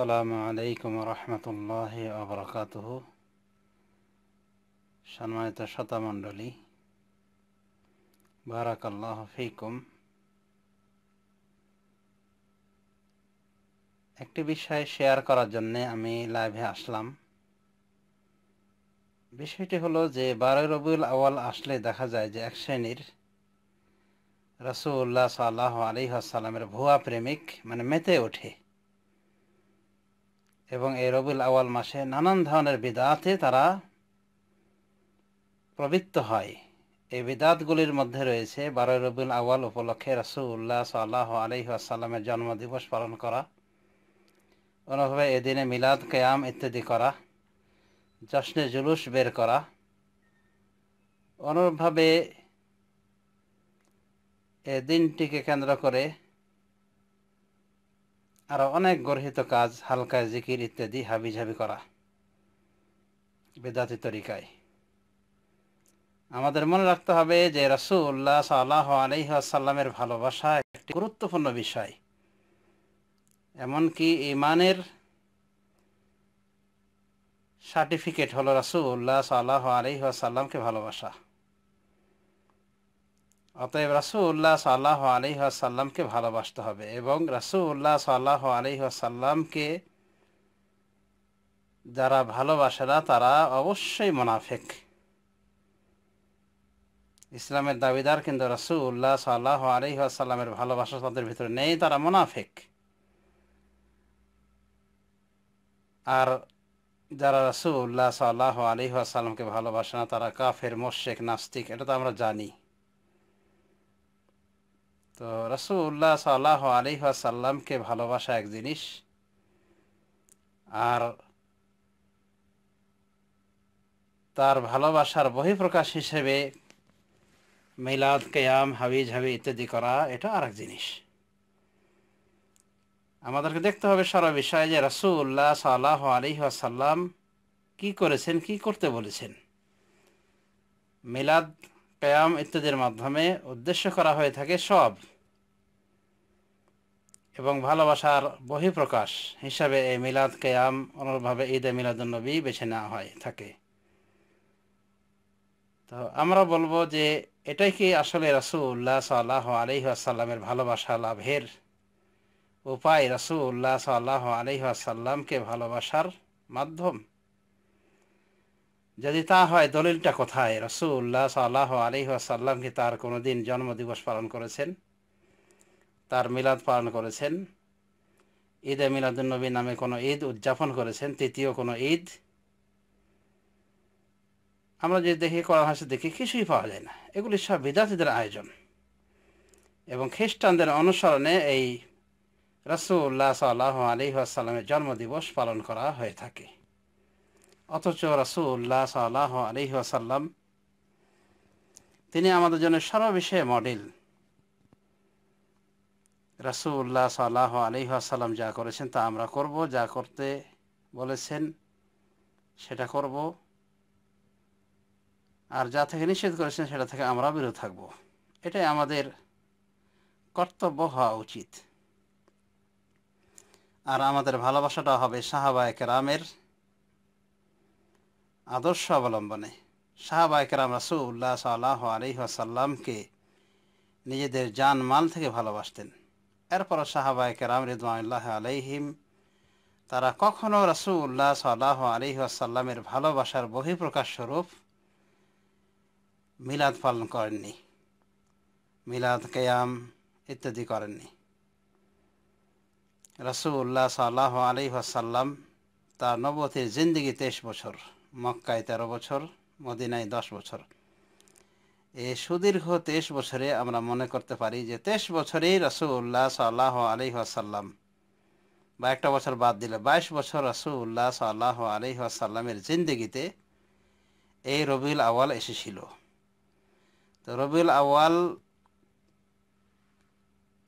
সালামু আলাইকুম রহমতুল্লাহ আবরকাত সম্মানিত শতামণ্ডলী বারাকাল্লাহ ফিকুম একটি বিষয় শেয়ার করার জন্যে আমি লাইভে আসলাম বিষয়টি হলো যে বারোই রবিউল আওয়াল আসলে দেখা যায় যে এক শ্রেণীর রসুল্লাহ সাল্লাহ আলী আসসালামের ভুয়া প্রেমিক মানে মেতে ওঠে এবং এই রবিউল আওয়াল মাসে নানান ধরনের বিদাতে তারা প্রবৃত্ত হয় এই বিদাতগুলির মধ্যে রয়েছে বারোই রবিউল আওয়াল উপলক্ষে রসুল্লাহ সাল্লাহ আলহি আসাল্লামের জন্মদিবস পালন করা কোনোভাবে এদিনে মিলাদ কেয়াম ইত্যাদি করা জশ্নে জুলুস বের করা অনুরূপভাবে এ দিনটিকে কেন্দ্র করে আরও অনেক গর্হিত কাজ হালকা জিকির ইত্যাদি হাবিঝাবি করা বেদাতি তরিকায় আমাদের মনে রাখতে হবে যে রাসুল্লাহ সাল্লাহ আলহিহাসাল্লামের ভালোবাসা একটি গুরুত্বপূর্ণ বিষয় এমনকি ইমানের সার্টিফিকেট হলো রাসুল্লাহ সাল্লাহ আলহিহাসাল্লামকে ভালোবাসা অতএব রাসুল্লাহ সাল্লাহ সাল্লামকে ভালোবাসতে হবে এবং রাসুল্লাহ সাল্লাহ আলহিহাসাল্লামকে যারা ভালোবাসে না তারা অবশ্যই মোনাফেক ইসলামের দাবিদার কিন্তু রাসুল্লাহ সাল্লাহ আলহিহাসাল্লামের ভালোবাসা তাদের ভিতরে নেই তারা মোনাফেক আর যারা রাসুল্লাহ সাল্লাহ আলহিহাসাল্লামকে ভালোবাসে না তারা কাফের মোশেক নাস্তিক এটা তো আমরা জানি তো উল্লাহ সাল্লাহ সাল্লামকে ভালোবাসা এক জিনিস আর তার ভালোবাসার বহিঃপ্রকাশ হিসেবে মিলাদ কেয়াম হাবি ঝাবি ইত্যাদি করা এটা এক জিনিস আমাদেরকে দেখতে হবে সারা বিষয়ে যে রাসুল্লাহ সাল্লাহ সাল্লাম কি করেছেন কি করতে বলেছেন মিলাদ কেয়াম ইত্যাদির মাধ্যমে উদ্দেশ্য করা হয়ে থাকে সব এবং ভালোবাসার বহিঃপ্রকাশ হিসাবে এই মিলাদ কেয়াম অনুরূপভাবে ঈদে মিলাদুলনবী বেছে নেওয়া হয় থাকে তো আমরা বলবো যে এটাই কি আসলে রাসুল্লাহ সাল্লাহ আলহিহাসাল্লামের ভালোবাসা লাভের উপায় রাসুল্লাহ সাল্লাহ আলহিহাসাল্লামকে ভালোবাসার মাধ্যম যদি তা হয় দলিলটা কোথায় রসুল্লাহ সাল্লাহ আলহিহাসাল্লাম কি তার কোনো দিন জন্মদিবস পালন করেছেন তার মিলাদ পালন করেছেন ঈদ এ মিলাদুলনবী নামে কোনো ঈদ উদযাপন করেছেন তৃতীয় কোনো ঈদ আমরা যে দেখি কোরআন হাসে দেখি কিছুই পাওয়া যায় না এগুলি সব বিদ্যার্থীদের আয়োজন এবং খ্রিস্টানদের অনুসরণে এই রসুল্লাহ সাল্লাহ আলী আসাল্লামের জন্মদিবস পালন করা হয়ে থাকে অথচ রসুল্লাহ সাল্লাহ আলী আসাল্লাম তিনি আমাদের জন্য সর্ববিষয়ে মডেল রাসুল্লাহ সাল্লাহ আসাল্লাম যা করেছেন তা আমরা করব যা করতে বলেছেন সেটা করব আর যা থেকে নিষেধ করেছেন সেটা থেকে আমরা বিরত থাকব এটাই আমাদের কর্তব্য হওয়া উচিত আর আমাদের ভালোবাসাটা হবে সাহাবা একরামের আদর্শ অবলম্বনে শাহাবা একরাম রাসুল্লাহ সাল্লাহ আসাল্লামকে নিজেদের জান মাল থেকে ভালোবাসতেন এরপর সাহাবায় কেরাম রিদমানুল্লাহ আলাইহিম তারা কখনো উল্লাহ সাল্লাহ আলহি আসাল্লামের ভালোবাসার বহিঃপ্রকাশ স্বরূপ মিলাদ পালন করেননি মিলাদ কেয়াম ইত্যাদি করেননি রাসুল্লাহ সাল্লাহ আলি আসাল্লাম তার নবতির জিন্দিগি তেইশ বছর মক্কায় তেরো বছর মদিনায় দশ বছর এ সুদীর্ঘ তেইশ বছরে আমরা মনে করতে পারি যে তেইশ বছরেই রসুল্লাহ সাল্লাহ আলহাসাল্লাম বা একটা বছর বাদ দিলে বাইশ বছর রসুল্লাহ সাল্লাহ আলহাসাল্লামের জিন্দিগিতে এই রবিউল আওয়াল এসেছিল তো রবিউল আওয়াল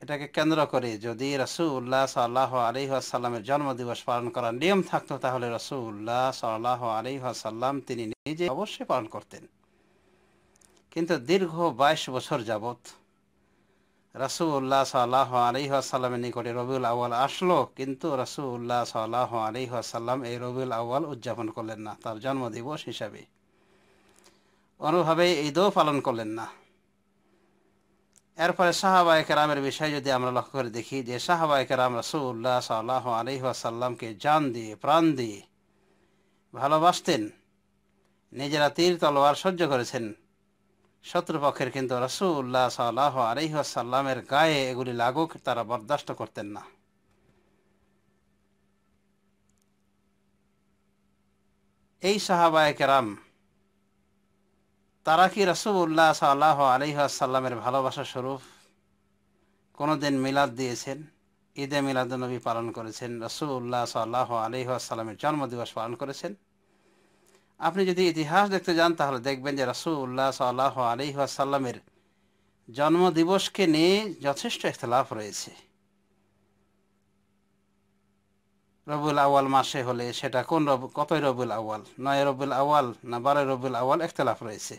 এটাকে কেন্দ্র করে যদি রসুল্লাহ সাল্লাহ আলহাসাল্লামের জন্মদিবস পালন করার নিয়ম থাকতো তাহলে রসুল্লাহ সাল্লাহ আলহাসাল্লাম তিনি নিজে অবশ্যই পালন করতেন কিন্তু দীর্ঘ বাইশ বছর যাবৎ রাসুল্লাহ সাল্লাহ আলিহাসাল্লামের নিকটে রবিউল আউ্বাল আসলো কিন্তু রাসুল্লাহ সাল্লাহ আলিহাসাল্লাম এই রবিউল আউ্বাল উদযাপন করলেন না তার জন্মদিবস হিসাবে অনুভাবে ঈদও পালন করলেন না এরপরে শাহাবা একরামের বিষয়ে যদি আমরা লক্ষ্য করে দেখি যে সাহাবায় কেরাম রাসুল্লাহ সাল্লাহ আলহিহাসাল্লামকে জান দিয়ে প্রাণ দিয়ে ভালোবাসতেন নিজেরা তীর তলোয়ার সহ্য করেছেন শত্রুপক্ষের কিন্তু রসুল্লাহ সাল্লাহ আলহিহাসাল্লামের গায়ে এগুলি লাগুক তারা বরদাস্ত করতেন না এই সাহাবায় কেরাম তারা কি রসুল্লাহ সাল্লাহ আলহিহাসাল্লামের ভালোবাসা স্বরূপ দিন মিলাদ দিয়েছেন ঈদে মিলাদ নবী পালন করেছেন রসুল্লাহ সাল্লাহ আলহিহাসাল্লামের জন্মদিবস পালন করেছেন আপনি যদি ইতিহাস দেখতে যান তাহলে দেখবেন যে রাসুল্লাহ সাল্লাহ আলহিহাসাল্লামের জন্মদিবসকে নিয়ে যথেষ্ট ইখতলাফ রয়েছে রবুল আওয়াল মাসে হলে সেটা কোন রব কতই রবুল আওয়াল নয় রবুল আওয়াল না বারোই রবুল আওয়াল একতলাফ রয়েছে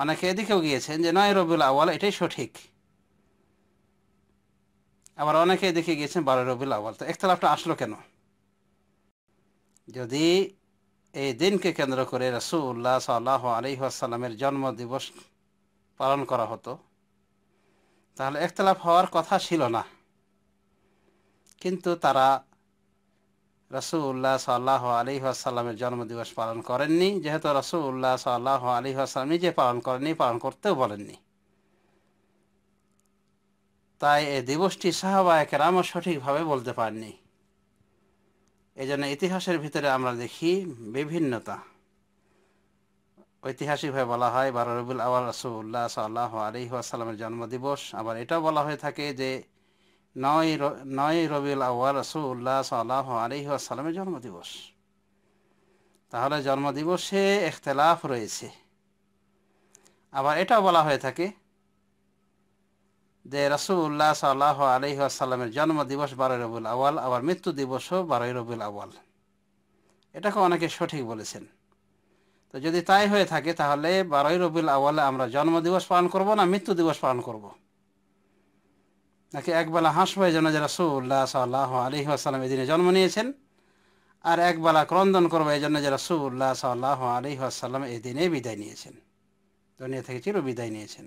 অনেকে এদিকেও গিয়েছেন যে নয় রবুল আওয়াল এটাই সঠিক আবার অনেকে এদিকে গিয়েছেন বারোই রবুল আওয়াল তো একতলাফটা আসলো কেন যদি এই দিনকে কেন্দ্র করে রসুল্লাহ সাল্লাহ আলহিহাসাল্লামের জন্মদিবস পালন করা হতো তাহলে একতলাফ হওয়ার কথা ছিল না কিন্তু তারা রসুল্লাহ সাল্লাহ আলহিহাসাল্লামের জন্মদিবস পালন করেননি যেহেতু রসুল্লাহ সাল্লাহ আলহিহাসাল্লাম নিজে পালন করেননি পালন করতেও বলেননি তাই এই দিবসটি সাহাবায়কেরামও সঠিকভাবে বলতে পারেননি এই জন্য ইতিহাসের ভিতরে আমরা দেখি বিভিন্নতা ঐতিহাসিকভাবে বলা হয় বারো রবিউল আওয়াল রসুল্লাহ সাল্লাহ আলি আসসালামের জন্মদিবস আবার এটাও বলা হয়ে থাকে যে নয় নয় রবিউল আওয়াল রসুল্লাহ সাল্লাহ আলি আসসালামের জন্মদিবস তাহলে জন্মদিবসে এখতলাফ রয়েছে আবার এটাও বলা হয়ে থাকে যে রাসুল্লাহ সাল্লাহ আলহি আসাল্লামের জন্ম দিবস বারোই রবুল আওয়াল আবার মৃত্যু দিবসও বারোই রবুল আওয়াল এটাকে অনেকে সঠিক বলেছেন তো যদি তাই হয়ে থাকে তাহলে বারোই রবিউল আওয়ালে আমরা জন্ম দিবস পালন করব না মৃত্যু দিবস পালন করব। নাকি একবেলা হাসবে জন্য যে রাসুল্লাহ সাল্লাহ আলহি আসাল্লাম এদিনে জন্ম নিয়েছেন আর একবেলা ক্রন্দন করবো এই জন্য যে রাসুল্লাহ সাল্লাহ আলহি আসাল্লাম এদিনে বিদায় নিয়েছেন দুনিয়া থেকে চির বিদায় নিয়েছেন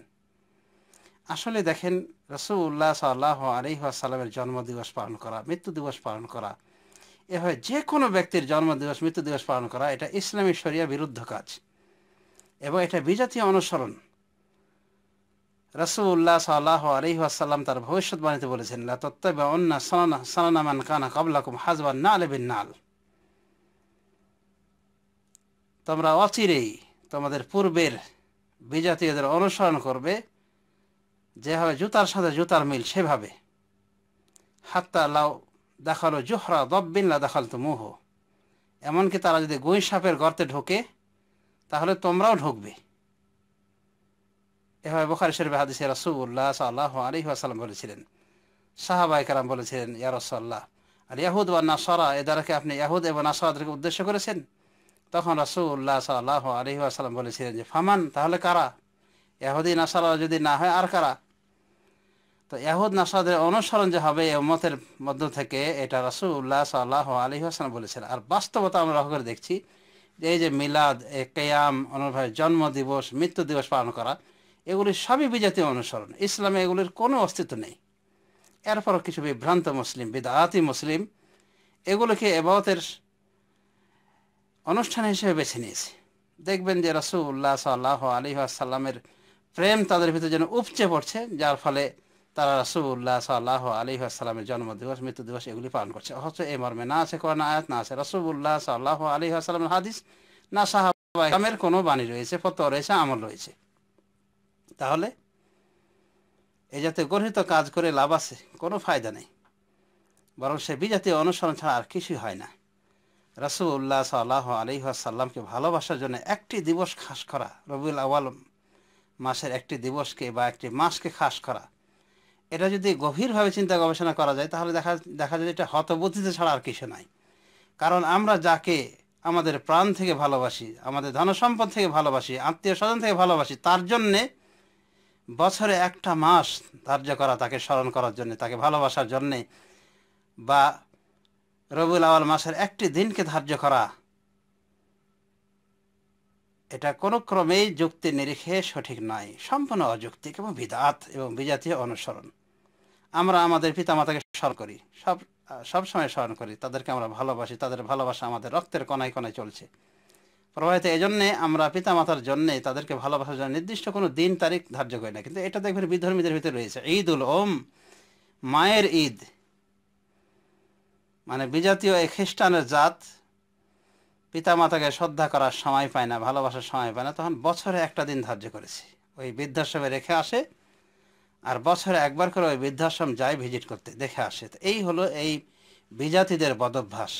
আসলে দেখেন রসুল্লাহ সাল্লাহ আলহিহাসাল্লামের জন্মদিবস পালন করা মৃত্যু দিবস পালন করা এভাবে যে কোনো ব্যক্তির জন্মদিবস মৃত্যু দিবস পালন করা এটা ইসলামী শরিয়া বিরুদ্ধ কাজ এবং এটা বিজাতীয় অনুসরণ রসুল্লাহ সাল্লাহ আলহিহাসাল্লাম তার ভবিষ্যৎবাণীতে বলেছেন তত্ত্বে অন্যা সালানা সালানামান কানা কবলাকুম হাজবান না আলেবিন নাল তোমরা অচিরেই তোমাদের পূর্বের বিজাতীয়দের অনুসরণ করবে যেভাবে জুতার সাথে জুতার মিল সেভাবে হাত্তা লাউ দেখালো জুহরা দব্বিনলা দেখাল তো মোহ এমনকি তারা যদি গুঁই সাপের গর্তে ঢোকে তাহলে তোমরাও ঢুকবে এভাবে বোখারি শরীফ হাদিসে রাসুল্লাহ সাল্লাহ আলী আসালাম বলেছিলেন সাহাবাই কালাম বলেছিলেন ইয়ারসাল্লাহ আর ইয়াহুদ বা নাসরা এ দ্বারাকে আপনি ইয়াহুদ এবং নাসরাদেরকে উদ্দেশ্য করেছেন তখন রসুল্লাহ সাল্লাহ আলী আসালাম বলেছিলেন যে ফামান তাহলে কারা ইয়াহুদি নাসারা যদি না হয় আর কারা তো এহুদ নাসাদের অনুসরণ যে হবে মতের মধ্য থেকে এটা রাসুল্লাহ সাল্লাহ আলী হাসান বলেছেন আর বাস্তবতা আমরা করে দেখছি যে এই যে মিলাদ কেয়াম অনুভাবে জন্ম দিবস মৃত্যু দিবস পালন করা এগুলি সবই বিজাতীয় অনুসরণ ইসলামে এগুলির কোনো অস্তিত্ব নেই এরপরও কিছু বিভ্রান্ত মুসলিম বিদায়াতি মুসলিম এগুলোকে এবতের অনুষ্ঠান হিসেবে বেছে নিয়েছে দেখবেন যে রাসুল্লাহ সাল্লাহ আলী আসাল্লামের প্রেম তাদের ভিতরে যেন উপচে পড়ছে যার ফলে তারা রসুল্লাহ সাল্লাহ আলী আসসালামের জন্মদিবস মৃত্যু দিবস এগুলি পালন করছে অথচ এই মর্মে না আছে কোরআন আয়াত না আছে রসুল্লাহ সাল্লাহ আলী আসসালামের হাদিস না সাহাবের কোনো বাণী রয়েছে ফত রয়েছে আমল রয়েছে তাহলে এ জাতীয় গর্হিত কাজ করে লাভ আছে কোনো ফায়দা নেই বরং সে বিজাতীয় অনুসরণ ছাড়া আর কিছুই হয় না রাসুল্লাহ সাল্লাহ আলহাসাল্লামকে ভালোবাসার জন্য একটি দিবস খাস করা রবিউল আওয়াল মাসের একটি দিবসকে বা একটি মাসকে খাস করা এটা যদি গভীরভাবে চিন্তা গবেষণা করা যায় তাহলে দেখা দেখা যায় এটা হতবুদ্ধিতে ছাড়া আর কিছু নাই কারণ আমরা যাকে আমাদের প্রাণ থেকে ভালোবাসি আমাদের ধনসম্পদ থেকে ভালোবাসি আত্মীয় স্বজন থেকে ভালোবাসি তার জন্যে বছরে একটা মাস ধার্য করা তাকে স্মরণ করার জন্যে তাকে ভালোবাসার জন্যে বা রবিউল আওয়াল মাসের একটি দিনকে ধার্য করা এটা কোনো ক্রমেই যুক্তি নিরিখে সঠিক নয় সম্পূর্ণ অযৌক্তিক এবং বিদাত এবং বিজাতীয় অনুসরণ আমরা আমাদের পিতামাতাকে স্মরণ করি সব সব সময় স্মরণ করি তাদেরকে আমরা ভালোবাসি তাদের ভালোবাসা আমাদের রক্তের কণায় কণায় চলছে প্রবাহিত এই জন্যে আমরা পিতামাতার জন্যে তাদেরকে ভালোবাসার জন্য নির্দিষ্ট কোনো দিন তারিখ ধার্য করি না কিন্তু এটা দেখবেন বিধর্মীদের ভিতরে রয়েছে ঈদ উল ওম মায়ের ঈদ মানে বিজাতীয় এই খ্রিস্টানের জাত পিতা মাতাকে শ্রদ্ধা করার সময় পায় না ভালোবাসার সময় পায় না তখন বছরে একটা দিন ধার্য করেছে ওই বৃদ্ধাশ্রমে রেখে আসে আর বছরে একবার করে ওই বৃদ্ধাশ্রম যায় ভিজিট করতে দেখে আসে এই হলো এই বিজাতিদের বদভ্যাস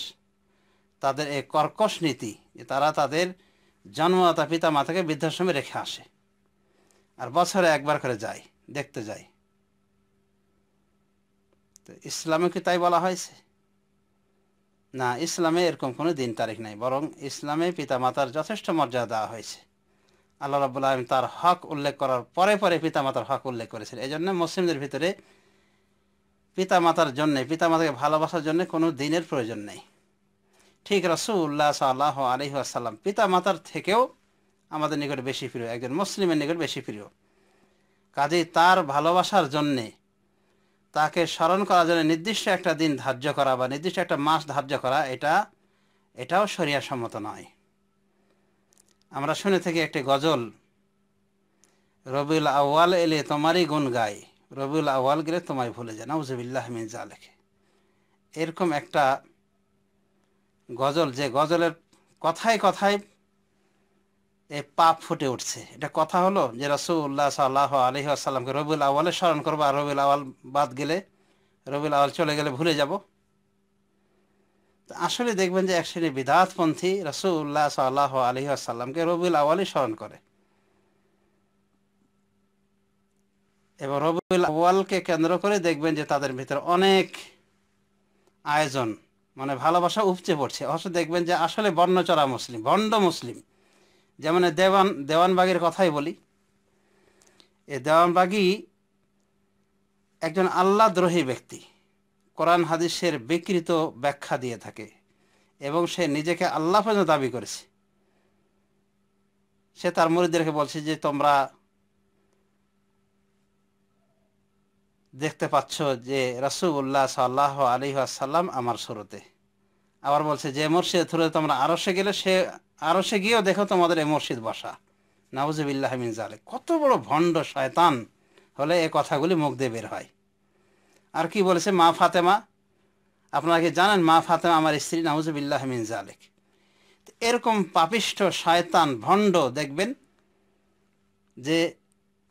তাদের এই কর্কশ নীতি যে তারা তাদের জন্মদাতা পিতা মাতাকে বৃদ্ধাশ্রমে রেখে আসে আর বছরে একবার করে যায় দেখতে যায় তো ইসলামে কি তাই বলা হয়েছে না ইসলামে এরকম কোনো দিন তারিখ নাই বরং ইসলামে পিতামাতার যথেষ্ট মর্যাদা দেওয়া হয়েছে আল্লাহ রাবুল আলম তার হক উল্লেখ করার পরে পরে পিতামাতার হক উল্লেখ করেছেন এই জন্য মুসলিমদের ভিতরে পিতামাতার জন্যে পিতামাতাকে ভালোবাসার জন্য কোনো দিনের প্রয়োজন নেই ঠিক রসুল্লাহ সাল্লাহ আলহি আসাল্লাম পিতামাতার থেকেও আমাদের নিকট বেশি প্রিয় একজন মুসলিমের নিকট বেশি প্রিয় কাজেই তার ভালোবাসার জন্যে তাকে স্মরণ করার জন্য নির্দিষ্ট একটা দিন ধার্য করা বা নির্দিষ্ট একটা মাস ধার্য করা এটা এটাও সরিয়া সম্মত নয় আমরা শুনে থাকি একটি গজল রবিউল আওয়াল এলে তোমারই গুণ গায় রবিউল আওয়াল গেলে তোমায় ভুলে যায় নাউজবিল্লাহ মিন যা লেখে এরকম একটা গজল যে গজলের কথায় কথায় এই পাপ ফুটে উঠছে এটা কথা হলো যে রসুল্লাহ সাল্লাহ আলহি আসাল্লামকে রবিউল আওয়ালে স্মরণ করবো আর রবিউল আওয়াল বাদ গেলে রবিউল আওয়াল চলে গেলে ভুলে যাবো আসলে দেখবেন যে এক শ্রেণী বিদাতপন্থী রসুল্লাহ সাল্লাহ আলহি আসাল্লামকে রবিউল আওয়ালি স্মরণ করে এবং রবিউল আওয়ালকে কেন্দ্র করে দেখবেন যে তাদের ভিতরে অনেক আয়োজন মানে ভালোবাসা উপচে পড়ছে অবশ্য দেখবেন যে আসলে বর্ণচরা মুসলিম বন্ড মুসলিম যেমন দেওয়ান দেওয়ানবাগের কথাই বলি এ দেওয়ানবাগি একজন আল্লাহদ্রোহী ব্যক্তি কোরআন হাদিসের বিকৃত ব্যাখ্যা দিয়ে থাকে এবং সে নিজেকে আল্লাহ পর্যন্ত দাবি করেছে সে তার মুরিদদেরকে বলছে যে তোমরা দেখতে পাচ্ছ যে রাসুল্লাহ সাল্লাহ আলী আসাল্লাম আমার শুরুতে আবার বলছে যে মসজিদের থ্রুতে তোমরা আরসে গেলে সে আরসে গিয়েও দেখো তোমাদের এই মসজিদ বসা নাউজবিল্লাহমিন জালে কত বড় ভণ্ড শয়তান হলে এ কথাগুলি মুখ দিয়ে বের হয় আর কি বলেছে মা ফাতেমা আপনারা কি জানেন মা ফাতেমা আমার স্ত্রী নাউজুবিল্লাহ মিন জালেক এরকম পাপিষ্ঠ শয়তান ভণ্ড দেখবেন যে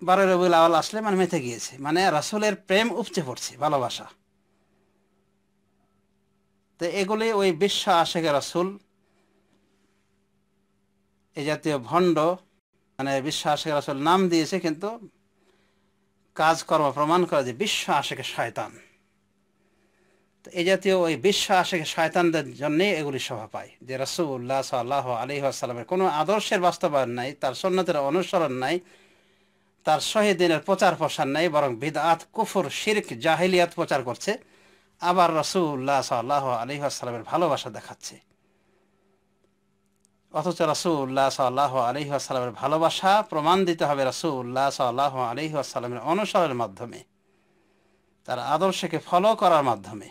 বারো রবিউল আওয়াল আসলে মানে মেতে গিয়েছে মানে রাসুলের প্রেম উপচে পড়ছে ভালোবাসা তো এগুলি ওই বিশ্ব আশেখ রাসুল এ জাতীয় ভণ্ড মানে বিশ্ব আশেখ রাসুল নাম দিয়েছে কিন্তু কাজকর্ম প্রমাণ করে যে বিশ্ব আশেখে শয়তান তো এই জাতীয় ওই বিশ্ব আশেখে শয়তানদের জন্যে এগুলি সভা পায় যে রসুল্লাহ সাল্লাহ আলি কোনো আদর্শের বাস্তবায়ন নাই তার সন্ন্যতের অনুসরণ নাই তার শহীদিনের প্রচার প্রসার নাই বরং বিদাত কুফুর শির্ক জাহিলিয়াত প্রচার করছে আবার রসুল্লাহ সাল্লাহ আলি ভালোবাসা দেখাচ্ছে অথচ রাসুল্লাহ সাল্লাহ আলহি আসসালামের ভালোবাসা প্রমাণ দিতে হবে রাসুল্লাহ সাল্লাহ আলহি আসসালামের অনুসরণের মাধ্যমে তার আদর্শকে ফলো করার মাধ্যমে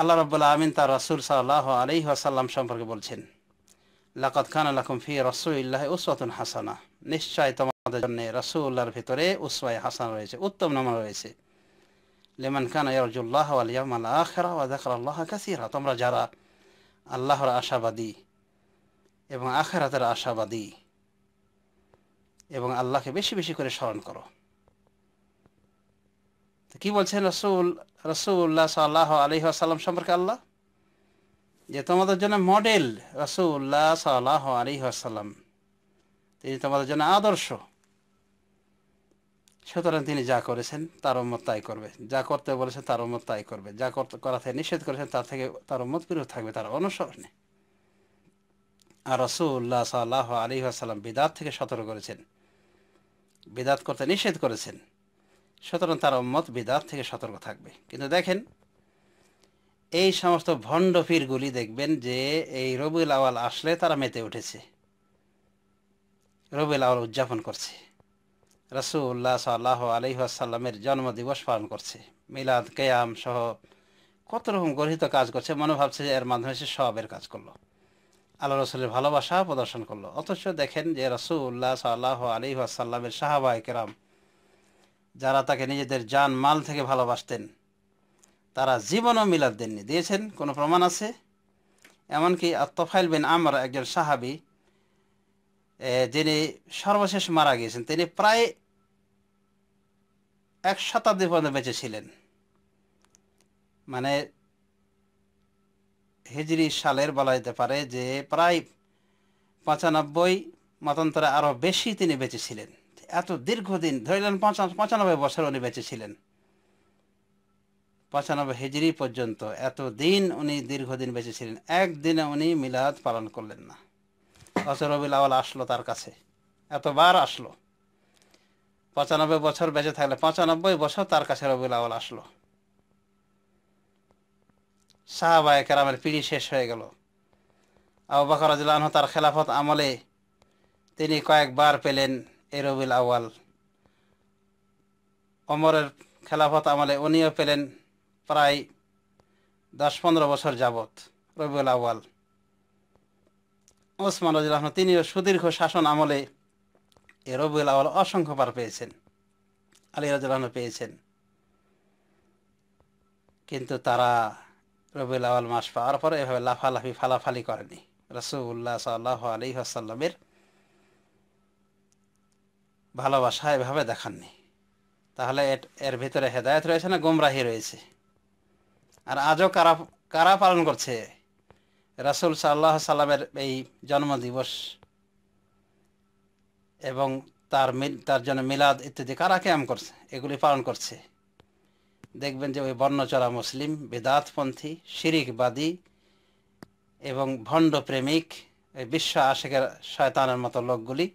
আল্লাহ রব্বুল্লা আমিন তার রাসুল সাল্লাহ আলহি আসাল্লাম সম্পর্কে বলছেন লাকাত খান আল্লাহম ফি রসুল্লাহ উসওয়াতুন হাসানা নিশ্চয় তোমাদের জন্য রসুল্লাহর ভিতরে উসওয়াই হাসান রয়েছে উত্তম নমন রয়েছে লেমান খান ইয়ারজুল্লাহ আলিয়াম আল্লাহ আখরা ওয়াদ আল্লাহ কাসিরা তোমরা যারা আল্লাহর আশাবাদী এবং আখেরাতের আশাবাদী এবং আল্লাহকে বেশি বেশি করে স্মরণ করো তো কী বলছেন রসুল রসুল্লাহ সাল্লাহ আলহিহাসাল্লাম সম্পর্কে আল্লাহ যে তোমাদের জন্য মডেল রসুল্লাহ সাল্লাহ আলহিহাসাল্লাম তিনি তোমাদের জন্য আদর্শ সুতরাং তিনি যা করেছেন তার উম্মত তাই করবে যা করতে বলেছেন তার উম্মত তাই করবে যা করা থেকে নিষেধ করেছেন তার থেকে তার উম্মত বিরোধ থাকবে তার অনুসরণে আর রসুল্লাহ সাল্লাহ আলী আসাল্লাম বিদাত থেকে সতর্ক করেছেন বিদাত করতে নিষেধ করেছেন সুতরাং তার উম্মত বিদাত থেকে সতর্ক থাকবে কিন্তু দেখেন এই সমস্ত ভণ্ড ফিরগুলি দেখবেন যে এই রবিউল আওয়াল আসলে তারা মেতে উঠেছে রবিউল আওয়াল উদযাপন করছে রসুল্লাহ সাল্লাহ আলহিহাসাল্লামের জন্মদিবস পালন করছে মিলাদ কেয়াম সহ কত রকম গর্হিত কাজ করছে মনে ভাবছে যে এর মাধ্যমে সে সবের কাজ করলো আল্লাহ রসুলের ভালোবাসা প্রদর্শন করলো অথচ দেখেন যে রসুল্লাহ সাল্লাহ আলহিহাসাল্লামের সাহাবা কেরাম যারা তাকে নিজেদের যান মাল থেকে ভালোবাসতেন তারা জীবনও মিলাদ দেননি দিয়েছেন কোনো প্রমাণ আছে এমনকি আত্মফাইল বিন আমার একজন সাহাবি যিনি সর্বশেষ মারা গিয়েছেন তিনি প্রায় এক শতাব্দী পর্যন্ত বেঁচে ছিলেন মানে হিজড়ি সালের বলা যেতে পারে যে প্রায় পঁচানব্বই মতান্তরে আরও বেশি তিনি বেঁচে ছিলেন এত দীর্ঘদিন ধরিলেন পঁচানব্বই বছর উনি বেঁচে ছিলেন পঁচানব্বই হিজড়ি পর্যন্ত এত দিন উনি দীর্ঘদিন বেঁচে ছিলেন একদিনে উনি মিলাদ পালন করলেন না হজর রবি আওয়াল আসলো তার কাছে এতবার আসলো পঁচানব্বই বছর বেঁচে থাকলে পঁচানব্বই বছর তার কাছে রবি আওয়াল আসলো সাহাবায় কেরামের পিড়ি শেষ হয়ে গেল আবু বাকর রাজিল্লাহ তার খেলাফত আমলে তিনি কয়েকবার পেলেন এই রবিল আওয়াল অমরের খেলাফত আমলে উনিও পেলেন প্রায় দশ পনেরো বছর যাবত রবিউল আওয়াল ওসমান রাজি রহমান তিনিও সুদীর্ঘ শাসন আমলে রবিউল আওয়াল অসংখ্যবার পেয়েছেন আলী রাজি রহমান পেয়েছেন কিন্তু তারা রবিউল আওয়াল মাস পাওয়ার পর এভাবে লাফালাফি ফালাফালি করেনি রসুল্লাহ সাল্লাহ আলী আসাল্লামের ভালোবাসা এভাবে দেখাননি তাহলে এর ভিতরে হেদায়ত রয়েছে না গুমরাহি রয়েছে আর আজও কারা কারা পালন করছে রাসুল সাল্লাহ সাল্লামের এই জন্মদিবস এবং তার তার জন্য মিলাদ ইত্যাদি কারা ক্যাম করছে এগুলি পালন করছে দেখবেন যে ওই বর্ণচরা মুসলিম বেদাতপন্থী শিরিকবাদী এবং ভণ্ড প্রেমিক বিশ্ব আশেকের শয়তানের মতো লোকগুলি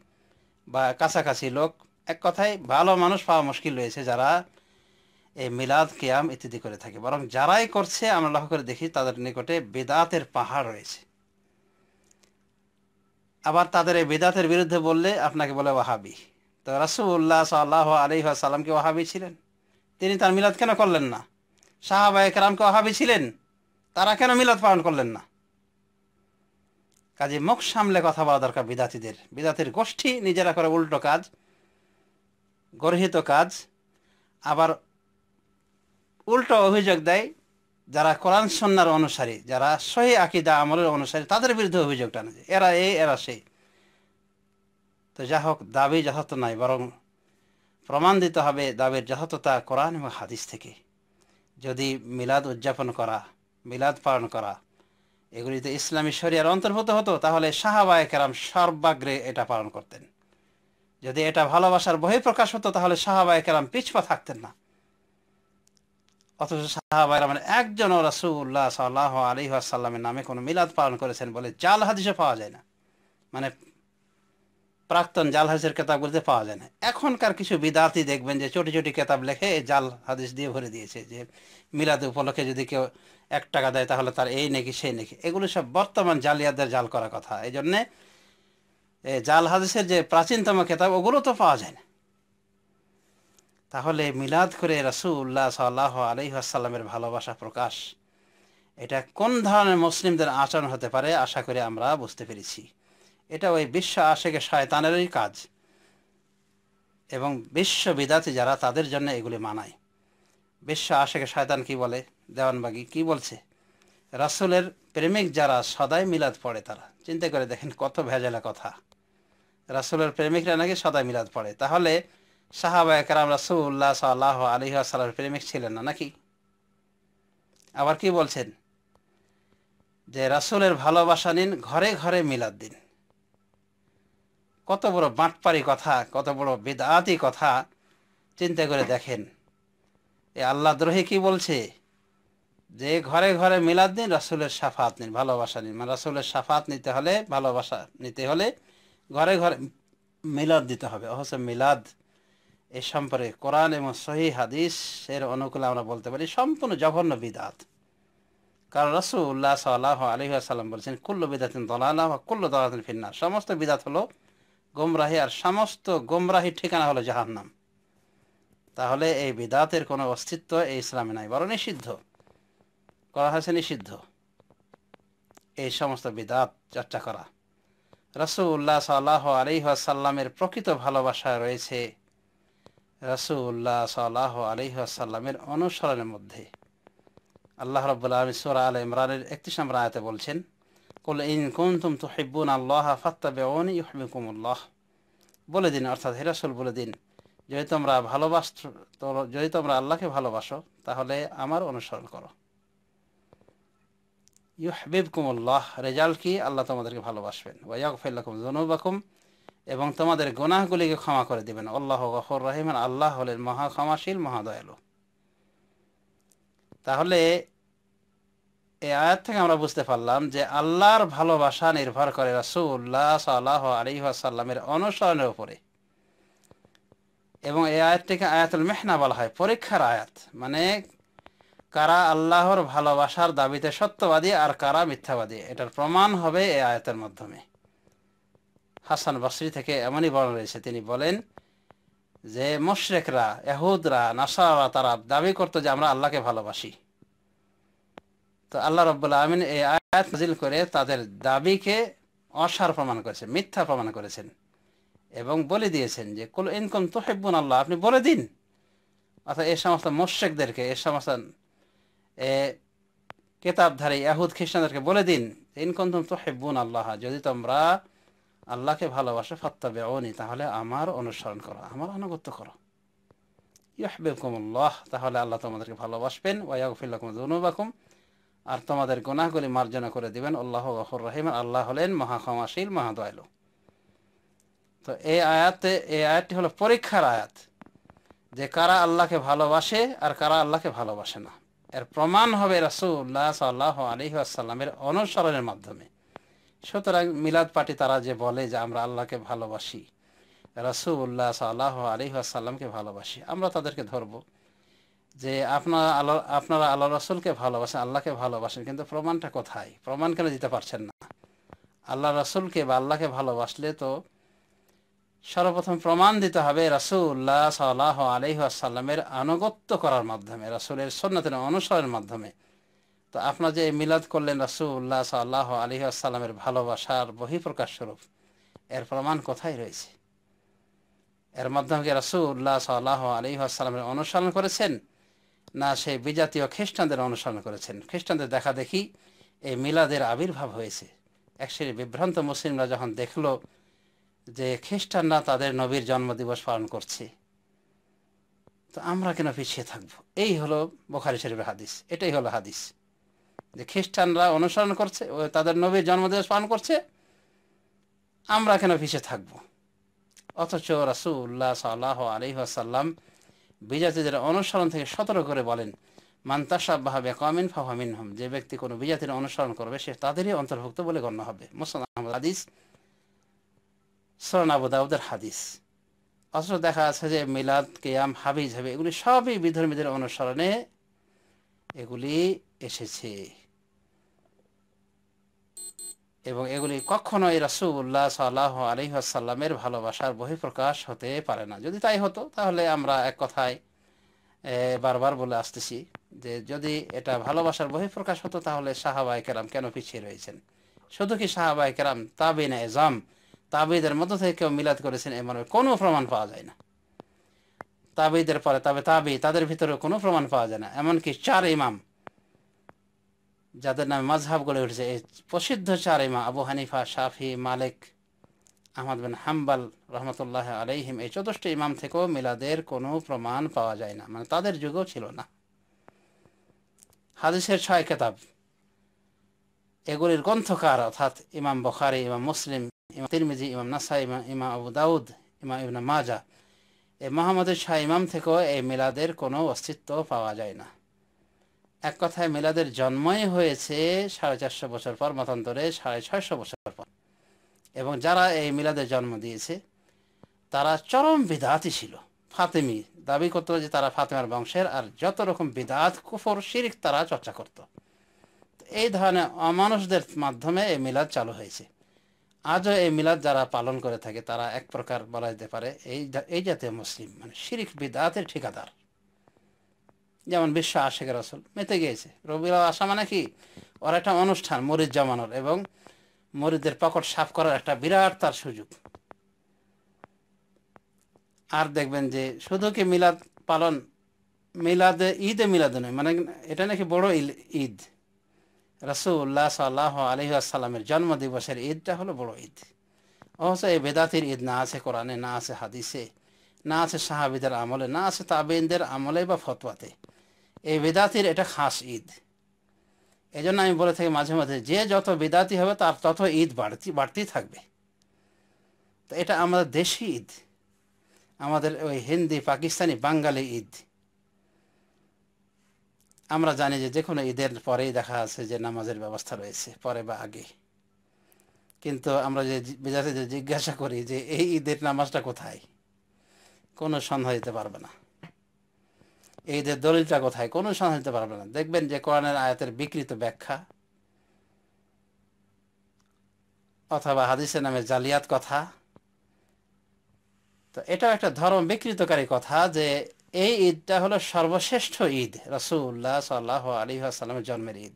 বা কাছাকাছি লোক এক কথায় ভালো মানুষ পাওয়া মুশকিল রয়েছে যারা এই মিলাদ কেয়াম ইত্যাদি করে থাকে বরং যারাই করছে আমরা লক্ষ্য করে দেখি তাদের নিকটে বেদাতের পাহাড় রয়েছে আবার তাদের এই বেদাতের বিরুদ্ধে বললে আপনাকে বলে ওয়াহাবি তো রাসুল্লাহ সাল্লাহ আলী কি ওয়াহাবি ছিলেন তিনি তার মিলাদ কেন করলেন না সাহাবা একরামকে ওয়াহাবি ছিলেন তারা কেন মিলাদ পালন করলেন না কাজে মুখ সামলে কথা বলা দরকার বিদাতিদের বিদাতির গোষ্ঠী নিজেরা করে উল্টো কাজ গর্হিত কাজ আবার উল্টো অভিযোগ দেয় যারা কোরআন সন্ন্যার অনুসারী যারা সহি আকিদা আমলের অনুসারী তাদের বিরুদ্ধে অভিযোগ টানে এরা এই এরা সেই তো যা হোক দাবি যথার্থ নাই বরং প্রমাণ দিতে হবে দাবির যথার্থতা কোরআন এবং হাদিস থেকে যদি মিলাদ উদযাপন করা মিলাদ পালন করা এগুলিতে ইসলামী শরিয়ার অন্তর্ভুক্ত হতো তাহলে সাহাবায় কেরাম সর্বাগ্রে এটা পালন করতেন যদি এটা ভালোবাসার বহিঃপ্রকাশ হতো তাহলে সাহাবায় কেরাম পিছপা থাকতেন না অথচ সাহাবাইরা মানে একজন রাসুল্লাহ সাল্লাহ আলী আসাল্লামের নামে কোনো মিলাদ পালন করেছেন বলে জাল হাদিসও পাওয়া যায় না মানে প্রাক্তন জাল হাদিসের কেতাবগুলিতে পাওয়া যায় না এখনকার কিছু বিদ্যার্থী দেখবেন যে ছোটি ছোটি কেতাব লেখে জাল হাদিস দিয়ে ভরে দিয়েছে যে মিলাদ উপলক্ষে যদি কেউ এক টাকা দেয় তাহলে তার এই নাকি সেই নাকি এগুলো সব বর্তমান জালিয়াদের জাল করা কথা এই জন্যে জাল হাদিসের যে প্রাচীনতম কেতাব ওগুলো তো পাওয়া যায় না তাহলে মিলাদ করে রাসুল্লাহ সাল্লাহ আসাল্লামের ভালোবাসা প্রকাশ এটা কোন ধরনের মুসলিমদের আচরণ হতে পারে আশা করে আমরা বুঝতে পেরেছি এটা ওই বিশ্ব আশেকে শয়তানেরই কাজ এবং বিশ্ব বিদাতি যারা তাদের জন্য এগুলি মানায় বিশ্ব আশেকে শয়তান কি বলে দেওয়ানবাগি কি বলছে রাসুলের প্রেমিক যারা সদাই মিলাদ পড়ে তারা চিন্তা করে দেখেন কত ভেজালা কথা রাসুলের প্রেমিকরা নাকি সদাই মিলাদ পড়ে তাহলে সাহাবা একরাম রাসুল্লাহ সাল্লাহ আলহি আসালামের প্রেমিক ছিলেন না নাকি আবার কি বলছেন যে রাসুলের ভালোবাসা নিন ঘরে ঘরে মিলাদ দিন কত বড় বাঁটপারি কথা কত বড় বেদাতি কথা চিন্তা করে দেখেন এ আল্লাদ্রোহী দ্রোহী কি বলছে যে ঘরে ঘরে মিলাদ দিন রাসুলের সাফাত নিন ভালোবাসা নিন মানে রাসুলের সাফাত নিতে হলে ভালোবাসা নিতে হলে ঘরে ঘরে মিলাদ দিতে হবে অবশ্য মিলাদ এ সম্পর্কে কোরআন এবং সহি হাদিস এর অনুকূলে আমরা বলতে পারি সম্পূর্ণ জঘন্য বিদাত কারণ রসুল্লাহ সাল্লাহ আলহি আসাল্লাম বলছেন কুল্ল বিদাতিন দলাল বা কুল্ল দলাতিন ফিন্নার সমস্ত বিদাত হলো গোমরাহি আর সমস্ত গোমরাহির ঠিকানা হলো জাহান্নাম তাহলে এই বিদাতের কোনো অস্তিত্ব এই ইসলামে নাই বড় নিষিদ্ধ করা হয়েছে নিষিদ্ধ এই সমস্ত বিদাত চর্চা করা রসুল্লাহ সাল্লাহ আলহি আসাল্লামের প্রকৃত ভালোবাসা রয়েছে রাসুল্লাহ সাল্লাহ আসাল্লামের অনুসরণের মধ্যে আল্লাহ রবুল্লা আলম সোরা আল ইমরানের একত্রিশ নম্বর আয়াতে বলছেন কল ইন কুন্তুম তো হিব্বুন আল্লাহ ফাত্তাবেউনি ইহবিকুমুল্লাহ বলে দিন অর্থাৎ হেরাসুল বলে দিন যদি তোমরা ভালোবাস যদি তোমরা আল্লাহকে ভালোবাসো তাহলে আমার অনুসরণ করো ইহবিব কুমুল্লাহ রেজাল্ট কি আল্লাহ তোমাদেরকে ভালোবাসবেন ওয়াক ফেল্লাকুম জনুবাকুম এবং তোমাদের গোনাহগুলিকে ক্ষমা করে দিবেন আল্লাহ গফর রহিমান আল্লাহ হলেন মহা ক্ষমাশীল মহাদয়ালু তাহলে এই আয়াত থেকে আমরা বুঝতে পারলাম যে আল্লাহর ভালোবাসা নির্ভর করে রাসুল্লাহ সাল্লাহ আলিহাসাল্লামের অনুসরণের উপরে এবং এই আয়াতটিকে আয়াতুল মেহনা বলা হয় পরীক্ষার আয়াত মানে কারা আল্লাহর ভালোবাসার দাবিতে সত্যবাদী আর কারা মিথ্যাবাদী এটার প্রমাণ হবে এই আয়াতের মাধ্যমে হাসান বাসরি থেকে এমনই বলা রয়েছে তিনি বলেন যে মশরেকরা এহুদরা নাসারা তারা দাবি করতো যে আমরা আল্লাহকে ভালোবাসি তো আল্লাহ রব্বুল্লা আমিন এই আয়াত নাজিল করে তাদের দাবিকে অসার প্রমাণ করেছে মিথ্যা প্রমাণ করেছেন এবং বলে দিয়েছেন যে কোন ইনকম তো হেব্বুন আল্লাহ আপনি বলে দিন অর্থাৎ এ সমস্ত মোশেকদেরকে এ সমস্ত এ কেতাবধারী ইয়াহুদ খ্রিস্টানদেরকে বলে দিন ইনকম তো হেব্বুন আল্লাহ যদি তোমরা আল্লাহকে ভালোবাসে ফাত্তা বেওনি তাহলে আমার অনুসরণ করো আমার আনুগত্য করো ইয়াহবেকুমুল্লাহ তাহলে আল্লাহ তোমাদেরকে ভালোবাসবেন ওয়াইয়াগফিল্লাকুম দুনুবাকুম আর তোমাদের গুনাহগুলি মার্জনা করে দিবেন আল্লাহ গফর রহিম আল্লাহ হলেন মহাক্ষমাশীল মহাদয়ালু তো এই আয়াতে এই আয়াতটি হলো পরীক্ষার আয়াত যে কারা আল্লাহকে ভালোবাসে আর কারা আল্লাহকে ভালোবাসে না এর প্রমাণ হবে রাসুল্লাহ সাল্লাহ আলহি আসাল্লামের অনুসরণের মাধ্যমে সুতরাং মিলাদ পার্টি তারা যে বলে যে আমরা আল্লাহকে ভালোবাসি রাসুল্লাহ সাল্লাহ আলহি আসাল্লামকে ভালোবাসি আমরা তাদেরকে ধরব যে আপনারা আল্লাহ আপনারা আল্লাহ রসুলকে ভালোবাসেন আল্লাহকে ভালোবাসেন কিন্তু প্রমাণটা কোথায় প্রমাণ কেন দিতে পারছেন না আল্লাহ রসুলকে বা আল্লাহকে ভালোবাসলে তো সর্বপ্রথম প্রমাণ দিতে হবে রাসুল্লাহ সাল্লাহ আলিহাসাল্লামের আনুগত্য করার মাধ্যমে রাসুলের সন্ন্যতের অনুসরণের মাধ্যমে তো আপনার যে মিলাদ করলেন রাসুল্লাহ সাল্লাহ আলী আসসালামের ভালোবাসার বহিঃপ্রকাশ স্বরূপ এর প্রমাণ কোথায় রয়েছে এর মাধ্যমে রাসুল্লাহ সাল্লাহ আলী আসসালামের অনুসরণ করেছেন না সেই বিজাতীয় খ্রিস্টানদের অনুসরণ করেছেন খ্রিস্টানদের দেখা দেখি এই মিলাদের আবির্ভাব হয়েছে এক বিভ্রান্ত মুসলিমরা যখন দেখল যে খ্রিস্টানরা তাদের নবীর জন্মদিবস পালন করছে তো আমরা কেন পিছিয়ে থাকবো এই হলো বোখারি শরীফের হাদিস এটাই হলো হাদিস যে খ্রিস্টানরা অনুসরণ করছে ও তাদের নবীর জন্মদিবস পালন করছে আমরা কেন পিছিয়ে থাকব অথচ রাসুল্লাহ সাল্লাহ আসাল্লাম বিজাতিদের অনুসরণ থেকে সতর্ক করে বলেন মান্তাসাবাহ বেকামিন ফাহমিন হম যে ব্যক্তি কোনো বিজাতির অনুসরণ করবে সে তাদেরই অন্তর্ভুক্ত বলে গণ্য হবে মুসলমান হাদিস সরন আবুদাউদের হাদিস অথচ দেখা আছে যে মিলাদ কেয়াম হাবি এগুলি সবই বিধর্মীদের অনুসরণে এগুলি এসেছে এবং এগুলি কখনো এই রাসুল্লাহ সাল্লাহ আলহিহাসাল্লামের ভালোবাসার বহিঃপ্রকাশ হতে পারে না যদি তাই হতো তাহলে আমরা এক কথায় বারবার বলে আসতেছি যে যদি এটা ভালোবাসার বহিঃপ্রকাশ হতো তাহলে সাহাবাই কেরাম কেন পিছিয়ে রয়েছেন শুধু কি সাহাবাই কেরাম তাবিন এজাম তাবিদের মধ্য থেকে কেউ মিলাদ করেছেন এমন কোনো প্রমাণ পাওয়া যায় না তাবিদের পরে তবে তাবি তাদের ভিতরে কোনো প্রমাণ পাওয়া যায় না এমনকি চার ইমাম যাদের নামে মাঝহাব গড়ে উঠেছে এই প্রসিদ্ধ চার ইমা আবু হানিফা শাফি মালিক আহমদ বিন হাম্বাল রহমতুল্লাহ আলাইহিম এই চতুষ্ট ইমাম থেকেও মিলাদের কোনো প্রমাণ পাওয়া যায় না মানে তাদের যুগেও ছিল না হাদিসের ছয় কেতাব এগুলির গ্রন্থকার অর্থাৎ ইমাম বখারি ইমাম মুসলিম ইমাম তিরমিজি ইমাম নাসা ইমাম ইমাম আবু দাউদ ইমাম ইবনা মাজা এই মোহাম্মদের শাহ ইমাম থেকেও এই মিলাদের কোনো অস্তিত্ব পাওয়া যায় না এক কথায় মিলাদের জন্মই হয়েছে সাড়ে চারশো বছর পর মতান্তরে সাড়ে ছয়শো বছর পর এবং যারা এই মিলাদের জন্ম দিয়েছে তারা চরম বিধাতি ছিল ফাতেমি দাবি করতো যে তারা ফাতেমার বংশের আর যত রকম বিদাত কুফর শিরিক তারা চর্চা করত এই ধরনের অমানুষদের মাধ্যমে এই মিলাদ চালু হয়েছে আজও এই মিলাদ যারা পালন করে থাকে তারা এক প্রকার বলা যেতে পারে এই এই জাতীয় মুসলিম মানে শিরিক বিদাতের ঠিকাদার যেমন বিশ্ব আশেখ রসুল মেতে গিয়েছে রবিউল আসা মানে কি ওর একটা অনুষ্ঠান মরিদ জমানোর এবং মরিদের পকট সাফ করার একটা বিরাট তার সুযোগ আর দেখবেন যে শুধু কি মিলাদ পালন মিলাদে ঈদে মিলাদ নয় মানে এটা নাকি বড় ঈদ রসুল্লাহ সাল্লাহ আলহি আসসালামের জন্মদিবসের ঈদটা হলো বড় ঈদ অবশ্য এই বেদাতির ঈদ না আছে কোরআনে না আছে হাদিসে না আছে সাহাবিদের আমলে না আছে তাবেইনদের আমলে বা ফতোয়াতে এই বেদাতির এটা খাস ঈদ এই জন্য আমি বলে থাকি মাঝে মাঝে যে যত বেদাতি হবে তার তত ঈদ বাড়তি বাড়তেই থাকবে তো এটা আমাদের দেশি ঈদ আমাদের ওই হিন্দি পাকিস্তানি বাঙালি ঈদ আমরা জানি যে যে কোনো ঈদের পরেই দেখা আছে যে নামাজের ব্যবস্থা রয়েছে পরে বা আগে কিন্তু আমরা যে বিদেশে জিজ্ঞাসা করি যে এই ঈদের নামাজটা কোথায় কোনো সন্ধ্যা দিতে পারবে না এই দলিলটা কোথায় কোনো সন্ধান দিতে পারবে না দেখবেন যে কোরআনের আয়াতের বিকৃত ব্যাখ্যা অথবা হাদিসের নামে জালিয়াত কথা তো এটাও একটা ধর্ম বিকৃতকারী কথা যে এই ঈদটা হলো সর্বশ্রেষ্ঠ ঈদ রসুল্লাহ সাল্লাহ আলী আসাল্লামের জন্মের ঈদ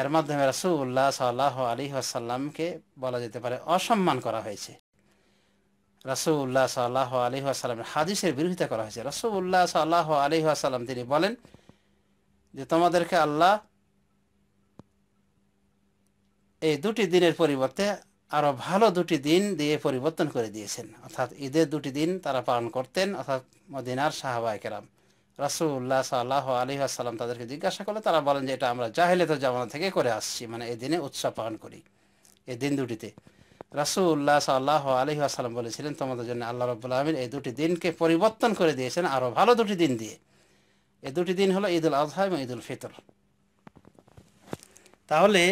এর মাধ্যমে রসুল্লাহ সাল্লাহ আলী আসাল্লামকে বলা যেতে পারে অসম্মান করা হয়েছে রাসুল্লাহ সাল্লাহ আলহি আসালামের হাদিসের বিরোধিতা করা হয়েছে রাসুল্লাহ সাল্লাহ আলহি আসালাম তিনি বলেন যে তোমাদেরকে আল্লাহ এই দুটি দিনের পরিবর্তে আরও ভালো দুটি দিন দিয়ে পরিবর্তন করে দিয়েছেন অর্থাৎ ঈদের দুটি দিন তারা পালন করতেন অর্থাৎ মদিনার সাহাবায় কেরাম রাসুল্লাহ সাল্লাহ আলী আসসালাম তাদেরকে জিজ্ঞাসা করলে তারা বলেন যে এটা আমরা জাহেলেত জামানা থেকে করে আসছি মানে এই দিনে উৎসব পালন করি এই দিন দুটিতে রাসুল্লাহ সাল্লাহ আলহি আসালাম বলেছিলেন তোমাদের জন্য আল্লাহ রবুল্লা আলমিন এই দুটি দিনকে পরিবর্তন করে দিয়েছেন আরও ভালো দুটি দিন দিয়ে এ দুটি দিন হলো ঈদুল আজহা এবং ঈদুল ফিতর তাহলে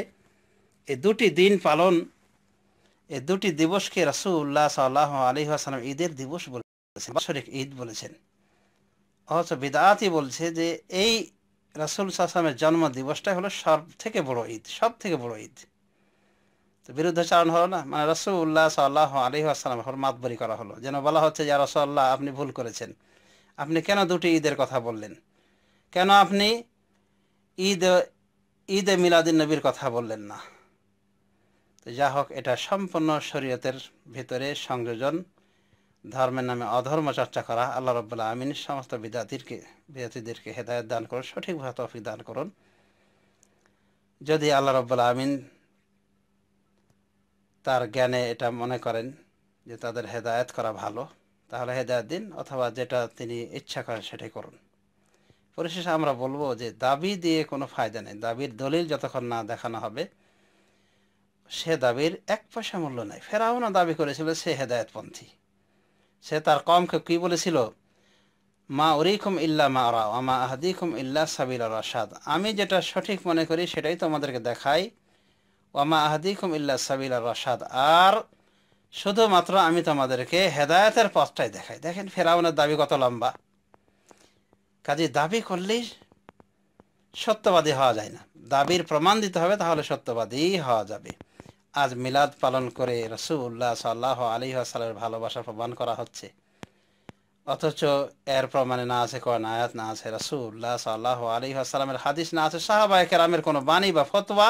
এ দুটি দিন পালন এ দুটি দিবসকে রাসুল্লাহ সাল্লাহ আলহি আসালাম ঈদের দিবস বলেছেন বাৎসরিক ঈদ বলেছেন অথচ বিদাতি বলছে যে এই রাসুল সাহসামের জন্ম দিবসটাই হলো সব থেকে বড় ঈদ সব থেকে বড় ঈদ তো বিরুদ্ধাচারণ হলো না মানে রসুল্লাহ সাল্লাহ আলী আসসালাম মাতবরি করা হলো যেন বলা হচ্ছে যে রসল্লাহ আপনি ভুল করেছেন আপনি কেন দুটি ঈদের কথা বললেন কেন আপনি ঈদ ঈদে মিলাদিন নবীর কথা বললেন না তো যা হোক এটা সম্পূর্ণ শরীয়তের ভিতরে সংযোজন ধর্মের নামে অধর্ম চর্চা করা আল্লাহ রব্বুল্লা আমিন সমস্ত বিদ্যার্থীকে বিদ্যাতিদেরকে হেদায়ত দান করুন সঠিকভাবে তফিক দান করুন যদি আল্লাহ রব্বুল্লা আমিন তার জ্ঞানে এটা মনে করেন যে তাদের হেদায়ত করা ভালো তাহলে হেদায়ত দিন অথবা যেটা তিনি ইচ্ছা করেন সেটাই করুন পরিশেষে আমরা বলবো যে দাবি দিয়ে কোনো ফায়দা নেই দাবির দলিল যতক্ষণ না দেখানো হবে সে দাবির এক পয়সা মূল্য ফেরাও না দাবি করেছিল সে হেদায়তপন্থী সে তার কমকে কি বলেছিল মা উরিকুম ইল্লা মা রা আমা আহাদিকুম ইল্লা সাবিল রাশাদ আমি যেটা সঠিক মনে করি সেটাই তোমাদেরকে দেখাই ওয়ামা আহাদিকুম ইল্লা সাবিলা রসাদ আর শুধুমাত্র আমি তোমাদেরকে হেদায়তের পথটাই দেখাই দেখেন ফেরাউনের দাবি কত লম্বা কাজে দাবি করলেই সত্যবাদী হওয়া যায় না দাবির প্রমাণ দিতে হবে তাহলে সত্যবাদী হওয়া যাবে আজ মিলাদ পালন করে রসুল্লাহ সাল্লাহ আলী আসালের ভালোবাসা প্রমাণ করা হচ্ছে অথচ এর প্রমাণে না আছে কোন আয়াত না আছে রসুল্লাহ সাল্লাহ আলী আসালামের হাদিস না আছে সাহাবাহ কেরামের কোনো বাণী বা ফতোয়া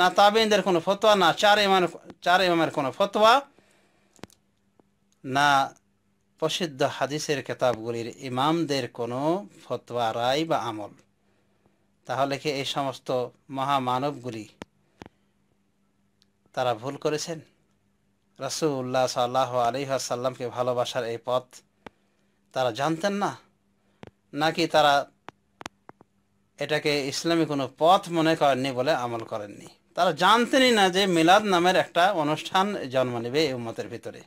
না তাবেনদের কোনো ফতোয়া না চার ইমাম চার ইমামের কোনো ফতোয়া না প্রসিদ্ধ হাদিসের কেতাবগুলির ইমামদের কোনো ফতোয়া রায় বা আমল তাহলে কি এই সমস্ত মহামানবগুলি তারা ভুল করেছেন রসুল্লাহ সাল্লাহ আলিহাসাল্লামকে ভালোবাসার এই পথ তারা জানতেন না নাকি তারা এটাকে ইসলামী কোনো পথ মনে করেননি বলে আমল করেননি তারা জানতেনই না যে মিলাদ নামের একটা অনুষ্ঠান জন্ম নেবে এই উম্মতের ভিতরে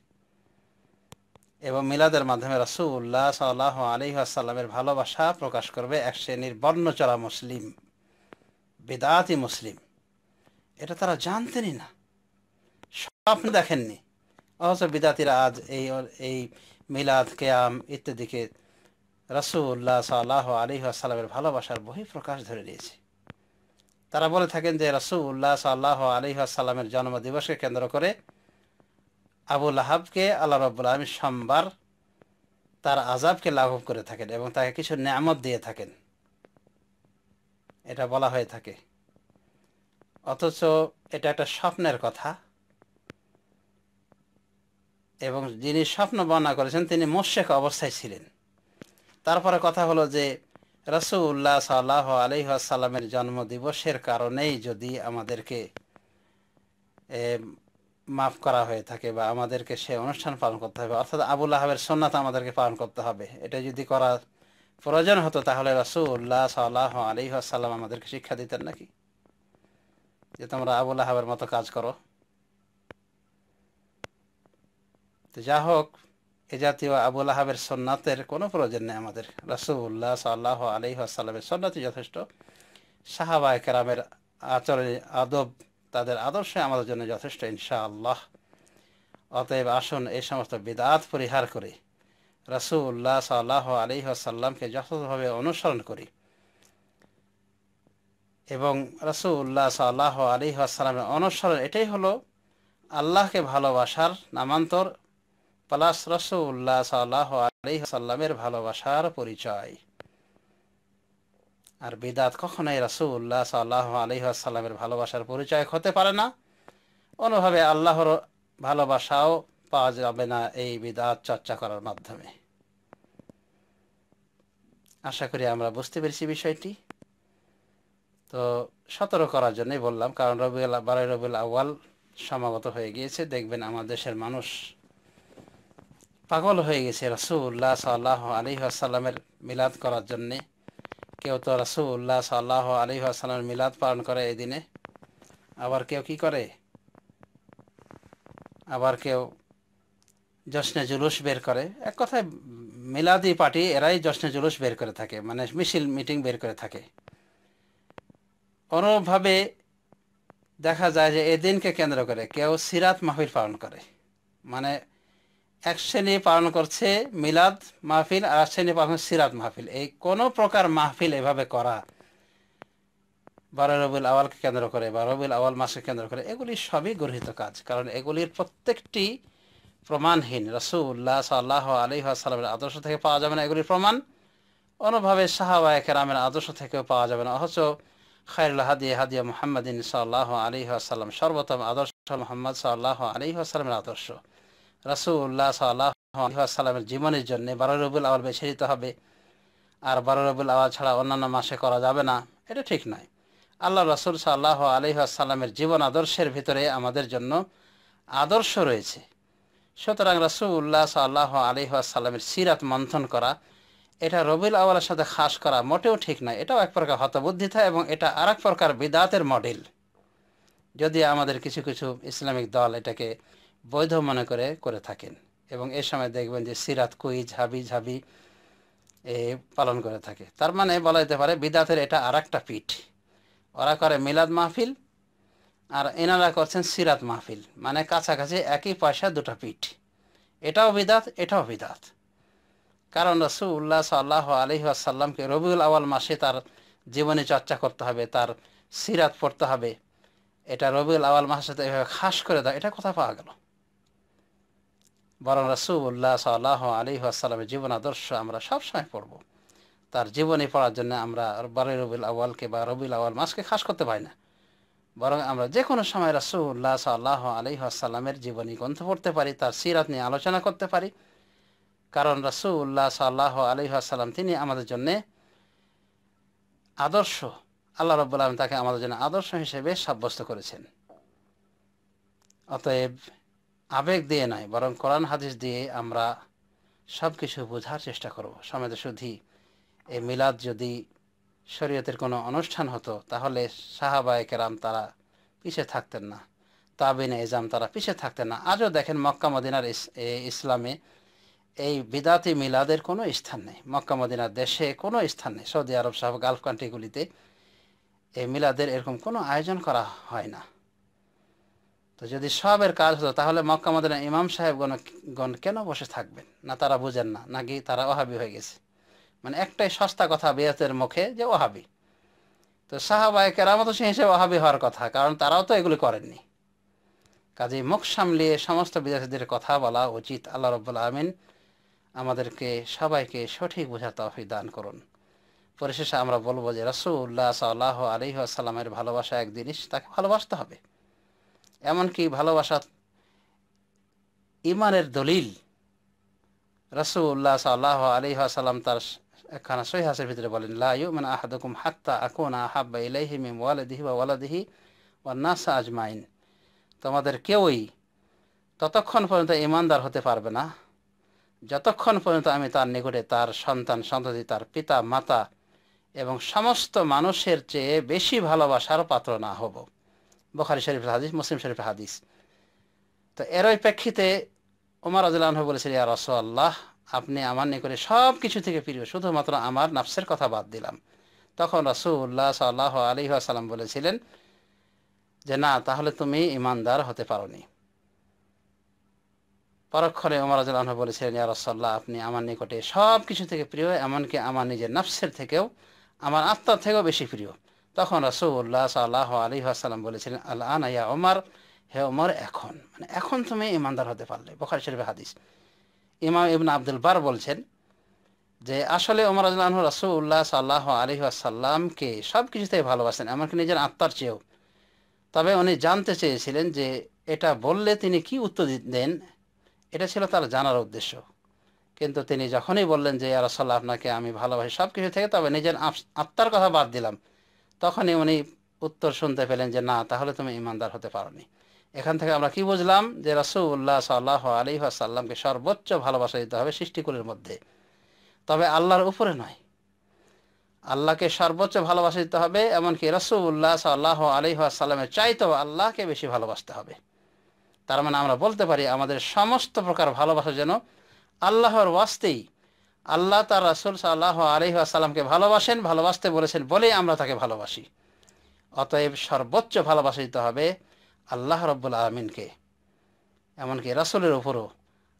এবং মিলাদের মাধ্যমে রাসুল্লাহ সাল্লাহ আলী আসাল্লামের ভালোবাসা প্রকাশ করবে এক শ্রেণীর বর্ণচরা মুসলিম বেদাতি মুসলিম এটা তারা জানতেনই না স্বপ্ন দেখেননি অথচ বিদাতিরা আজ এই এই মিলাদ কেয়াম ইত্যাদিকে রাসুল্লাহ সাল্লাহ আলী আসাল্লামের ভালোবাসার বহি প্রকাশ ধরে নিয়েছে তারা বলে থাকেন যে রাসুল্লাহ সাল্লাহ আলহাসাল্লামের জন্মদিবসকে কেন্দ্র করে আবু আহাবকে আল্লাহ রব্বুল আলম সোমবার তার আজাবকে লাঘব করে থাকেন এবং তাকে কিছু নামত দিয়ে থাকেন এটা বলা হয়ে থাকে অথচ এটা একটা স্বপ্নের কথা এবং যিনি স্বপ্ন বর্ণনা করেছেন তিনি মোশেক অবস্থায় ছিলেন তারপরে কথা হলো যে রসুল্লাহ সাল্লাহ জন্ম জন্মদিবসের কারণেই যদি আমাদেরকে মাফ করা হয়ে থাকে বা আমাদেরকে সে অনুষ্ঠান পালন করতে হবে অর্থাৎ আবুল আহাবের সন্ন্যাত আমাদেরকে পালন করতে হবে এটা যদি করা প্রয়োজন হতো তাহলে রসুল্লাহ সাল্লাহ আলহাসাল্লাম আমাদেরকে শিক্ষা দিতেন নাকি যে তোমরা আবুল আহাবের মতো কাজ করো তো যা হোক এ জাতীয় আবুল আহাবের সন্ন্যাতের কোনো প্রয়োজন নেই আমাদের রসুল্লাহ সাল্লাহ আলি আসাল্লামের সন্ন্যাতি যথেষ্ট সাহাবা একরামের আচরণে আদব তাদের আদর্শে আমাদের জন্য যথেষ্ট ইনশাআল্লাহ অতএব আসুন এই সমস্ত বিদাত পরিহার করি রসুল্লাহ সাল্লাহ আলি আসাল্লামকে যথাযথভাবে অনুসরণ করি এবং রসুল্লাহ সাল্লাহ আলি আসাল্লামের অনুসরণ এটাই হলো আল্লাহকে ভালোবাসার নামান্তর প্লাস রসুল্লাহ সাল্লাহ আলহিসাল্লামের ভালোবাসার পরিচয় আর বেদাত কখনোই রসুল্লাহ সাল্লাহ আলহিহাসাল্লামের ভালোবাসার পরিচয় হতে পারে না অনুভাবে আল্লাহর ভালোবাসাও পাওয়া যাবে না এই বিদাত চর্চা করার মাধ্যমে আশা করি আমরা বুঝতে পেরেছি বিষয়টি তো সতর্ক করার জন্যই বললাম কারণ রবিউল বারাই রবিউল আওয়াল সমাগত হয়ে গিয়েছে দেখবেন আমার দেশের মানুষ পাগল হয়ে গেছে রাসুল্লাহ সাল্লাহ আলী আসাল্লামের মিলাদ করার জন্যে কেউ তো রাসুল্লাহ সাল্লাহ আলী আসাল্লামের মিলাদ পালন করে এই দিনে আবার কেউ কি করে আবার কেউ জশ্নে জুলুস বের করে এক কথায় মিলাদি পার্টি এরাই জশ্নে জুলুস বের করে থাকে মানে মিছিল মিটিং বের করে থাকে কোনোভাবে দেখা যায় যে এদিনকে কেন্দ্র করে কেউ সিরাত মাহফিল পালন করে মানে এক শ্রেণী পালন করছে মিলাদ মাহফিল আর এক শ্রেণী পালন সিরাত মাহফিল এই কোন প্রকার মাহফিল এভাবে করা বারবুল আওয়ালকে কেন্দ্র করে বা আওয়াল মাসকে কেন্দ্র করে এগুলি সবই গর্হিত কাজ কারণ এগুলির প্রত্যেকটি প্রমাণহীন রসুল্লাহ সাল্লাহ সাল্লামের আদর্শ থেকে পাওয়া যাবে না এগুলির প্রমাণ অনুভাবে সাহাবায় কেরামের আদর্শ থেকেও পাওয়া যাবে না অথচ খায়রুল হাদিয়া হাদিয়া মোহাম্মদিন সাল্লাহ সাল্লাম সর্বোত্তম আদর্শ মোহাম্মদ সাল্লাহ সাল্লামের আদর্শ রাসুল্লাহ সাল্লামের জীবনের জন্য বারো রবুল আওয়াল বেছে নিতে হবে আর বারো রবুল আওয়াল ছাড়া অন্যান্য মাসে করা যাবে না এটা ঠিক নয় আল্লাহ রসুল সাল্লাহ আলহিহাসাল্লামের জীবন আদর্শের ভিতরে আমাদের জন্য আদর্শ রয়েছে সুতরাং রসুল্লাহ সাল্লাহ আলহিহাসাল্লামের সিরাত মন্থন করা এটা রবিল আওয়ালের সাথে খাস করা মোটেও ঠিক নয় এটাও এক প্রকার হতবুদ্ধিতা এবং এটা আর প্রকার বিদাতের মডেল যদি আমাদের কিছু কিছু ইসলামিক দল এটাকে বৈধ মনে করে করে থাকেন এবং এ সময় দেখবেন যে সিরাত কুই ঝাবি ঝাবি এ পালন করে থাকে তার মানে বলা যেতে পারে বিদাতের এটা আর একটা পিঠ ওরা করে মিলাদ মাহফিল আর এনারা করছেন সিরাত মাহফিল মানে কাছাকাছি একই পয়সা দুটা পিঠ এটাও বিদাত এটাও বিদাত কারণ রসুল্লাহ সাল্লাহ আলহি আসাল্লামকে রবিউল আওয়াল মাসে তার জীবনে চর্চা করতে হবে তার সিরাত পড়তে হবে এটা রবিউল আওয়াল মাসে তো এভাবে খাস করে দেয় এটা কোথায় পাওয়া গেল বরং রসুল্লাহ সাল্লাহ আলী আসসালামের জীবন আদর্শ আমরা সবসময় পড়ব তার জীবনী পড়ার জন্য আমরা বারে রবিল আওয়ালকে বা রবিল আওয়াল মাসকে খাস করতে পারি না বরং আমরা যে কোনো সময় রসুল্লাহ সাল্লাহ আলী আসসালামের জীবনী গ্রন্থ পড়তে পারি তার সিরাত নিয়ে আলোচনা করতে পারি কারণ রসুল্লাহ সাল্লাহ আলী আসসালাম তিনি আমাদের জন্যে আদর্শ আল্লাহ রবুল্লাহ তাকে আমাদের জন্য আদর্শ হিসেবে সাব্যস্ত করেছেন অতএব আবেগ দিয়ে নয় বরং কোরআন হাদিস দিয়ে আমরা সব কিছু বোঝার চেষ্টা করব সমেত শুধু এই মিলাদ যদি শরীয়তের কোনো অনুষ্ঠান হতো তাহলে সাহাবায় কেরাম তারা পিছিয়ে থাকতেন না তাবিন এজাম তারা পিছিয়ে থাকতেন না আজও দেখেন মক্কা মদিনার ইসলামে এই বিদাতি মিলাদের কোনো স্থান নেই মক্কা মদিনার দেশে কোনো স্থান নেই সৌদি আরব সহ গালফ কান্ট্রিগুলিতে এই মিলাদের এরকম কোনো আয়োজন করা হয় না তো যদি সবের কাজ হতো তাহলে মক্কা মদিনা ইমাম সাহেব গণ কেন বসে থাকবেন না তারা বুঝেন না নাকি তারা ওহাবি হয়ে গেছে মানে একটাই সস্তা কথা বেয়াতের মুখে যে ওহাবি তো সাহাবায় কেরামত সেই হিসেবে অহাবি হওয়ার কথা কারণ তারাও তো এগুলি করেননি কাজে মুখ সামলিয়ে সমস্ত বিদেশীদের কথা বলা উচিত আল্লাহ রব্বুল্লা আমিন আমাদেরকে সবাইকে সঠিক বোঝা তফি দান করুন পরিশেষে আমরা বলবো যে রসুল্লাহ সাল্লাহ আলহি আসাল্লামের ভালোবাসা এক জিনিস তাকে ভালোবাসতে হবে এমনকি ভালোবাসা ইমানের দলিল রসুল্লাহ সাল্লাহ আলি আসাল্লাম তার একখানা সহি হাসের ভিতরে বলেন লাইউ মানে আহাদুকুম হাত্তা আকুন আহাব্বা ইলাইহি মিম ওয়ালাদিহি বা ওয়ালাদিহি নাস আজমাইন তোমাদের কেউই ততক্ষণ পর্যন্ত ইমানদার হতে পারবে না যতক্ষণ পর্যন্ত আমি তার নিকটে তার সন্তান সন্ততি তার পিতা মাতা এবং সমস্ত মানুষের চেয়ে বেশি ভালোবাসার পাত্র না হব বখারি শরীফের হাদিস মুসলিম শরীফের হাদিস তো এর প্রেক্ষিতে ওমর আজলাহ বলেছিল ইয়া রসল্লাহ আপনি আমার নিকটে সব কিছু থেকে প্রিয় শুধুমাত্র আমার নাফসের কথা বাদ দিলাম তখন রসুল্লাহ সাল্লাহ আলি আসালাম বলেছিলেন যে না তাহলে তুমি ইমানদার হতে নি পরক্ষণে ওমর আজলাহ বলেছিলেন ইয়া রসল্লাহ আপনি আমার নিকটে সব কিছু থেকে প্রিয় এমনকি আমার নিজের নাফসের থেকেও আমার আত্মার থেকেও বেশি প্রিয় তখন রসুল্লাহ সাল্লাহ আলী আসালাম বলেছিলেন আল্লাহ নাইয়া ওমর হে ওমর এখন মানে এখন তুমি ইমানদার হতে পারলে বখার শরীফ হাদিস ইমাম ইবন আব্দুল বার বলছেন যে আসলে ওমর আজলাহ রসুল্লাহ সাল্লাহ আলী আসাল্লামকে সব কিছুতেই ভালোবাসেন এমনকি নিজের আত্মার চেয়েও তবে উনি জানতে চেয়েছিলেন যে এটা বললে তিনি কি উত্তর দেন এটা ছিল তার জানার উদ্দেশ্য কিন্তু তিনি যখনই বললেন যে ইয়ারসাল্লাহ আপনাকে আমি ভালোবাসি সব কিছু থেকে তবে নিজের আত্মার কথা বাদ দিলাম তখনই উনি উত্তর শুনতে পেলেন যে না তাহলে তুমি ইমানদার হতে পারোনি এখান থেকে আমরা কি বুঝলাম যে রাসুল্লাহ সাল্লাহ আলী সাল্লামকে সর্বোচ্চ ভালোবাসা দিতে হবে সৃষ্টিকুলের মধ্যে তবে আল্লাহর উপরে নয় আল্লাহকে সর্বোচ্চ ভালোবাসা দিতে হবে এমনকি রসুল্লাহ সাল্লাহ আলী সাল্লামের চাইতেও আল্লাহকে বেশি ভালোবাসতে হবে তার মানে আমরা বলতে পারি আমাদের সমস্ত প্রকার ভালোবাসা যেন আল্লাহর ওয়াস্তেই আল্লাহ তার রাসুল সাল্লাহ আলহি আসাল্লামকে ভালোবাসেন ভালোবাসতে বলেছেন বলেই আমরা তাকে ভালোবাসি অতএব সর্বোচ্চ ভালোবাসা দিতে হবে আল্লাহ রব্বুল আলমিনকে এমনকি রাসুলের উপরও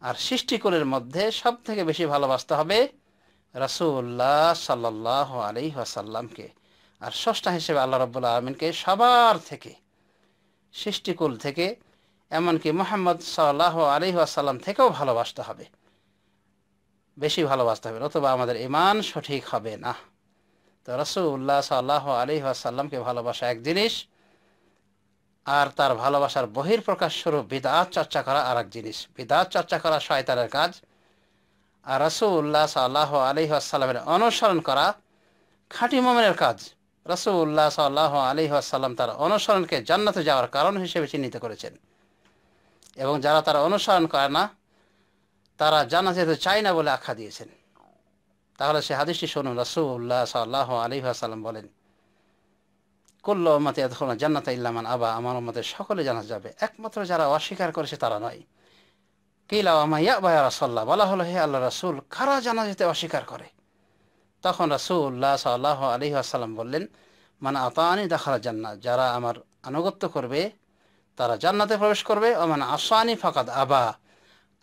আর সৃষ্টিকুলের মধ্যে সব থেকে বেশি ভালোবাসতে হবে রাসুল্লাহ সাল্লাহ আলি আসাল্লামকে আর ষষ্ঠা হিসেবে আল্লাহ রব্বুল আলমিনকে সবার থেকে সৃষ্টিকুল থেকে এমনকি মোহাম্মদ সাল্লাহ আলি আসাল্লাম থেকেও ভালোবাসতে হবে বেশি ভালোবাসতে হবে অথবা আমাদের ইমান সঠিক হবে না তো রসুল্লাহ সাল্লাহ আলী আসাল্লামকে ভালোবাসা এক জিনিস আর তার ভালোবাসার বহির প্রকাশ স্বরূপ বিদাত চর্চা করা আর এক জিনিস বিদাত চর্চা করা শয়তানের কাজ আর রসুল্লাহ সাল্লাহ আলি আসাল্লামের অনুসরণ করা খাঁটি মোমেনের কাজ রসুল্লাহ সাল্লাহ আলি আসাল্লাম তার অনুসরণকে জান্নাতে যাওয়ার কারণ হিসেবে চিহ্নিত করেছেন এবং যারা তার অনুসরণ করে না তারা জানা যেতে চায় না বলে আখ্যা দিয়েছেন তাহলে সে হাদিসটি শুনুন রাসুল্লাহ সাল্লাহ আলী বলেন করল মতে এতক্ষণ জান্নাত ইল্লামান আবা আমার মতে সকলে জানা যাবে একমাত্র যারা অস্বীকার করেছে তারা নয় কিলা আমা ইয়া ভাই রাসল্লাহ বলা হলো হে আল্লাহ রাসুল কারা জানা যেতে অস্বীকার করে তখন রাসুল্লাহ সাল্লাহ আলী আসাল্লাম বললেন মানে আতানি দেখালা জান্নাত যারা আমার আনুগত্য করবে তারা জান্নাতে প্রবেশ করবে ও মানে আসানি ফাকাদ আবা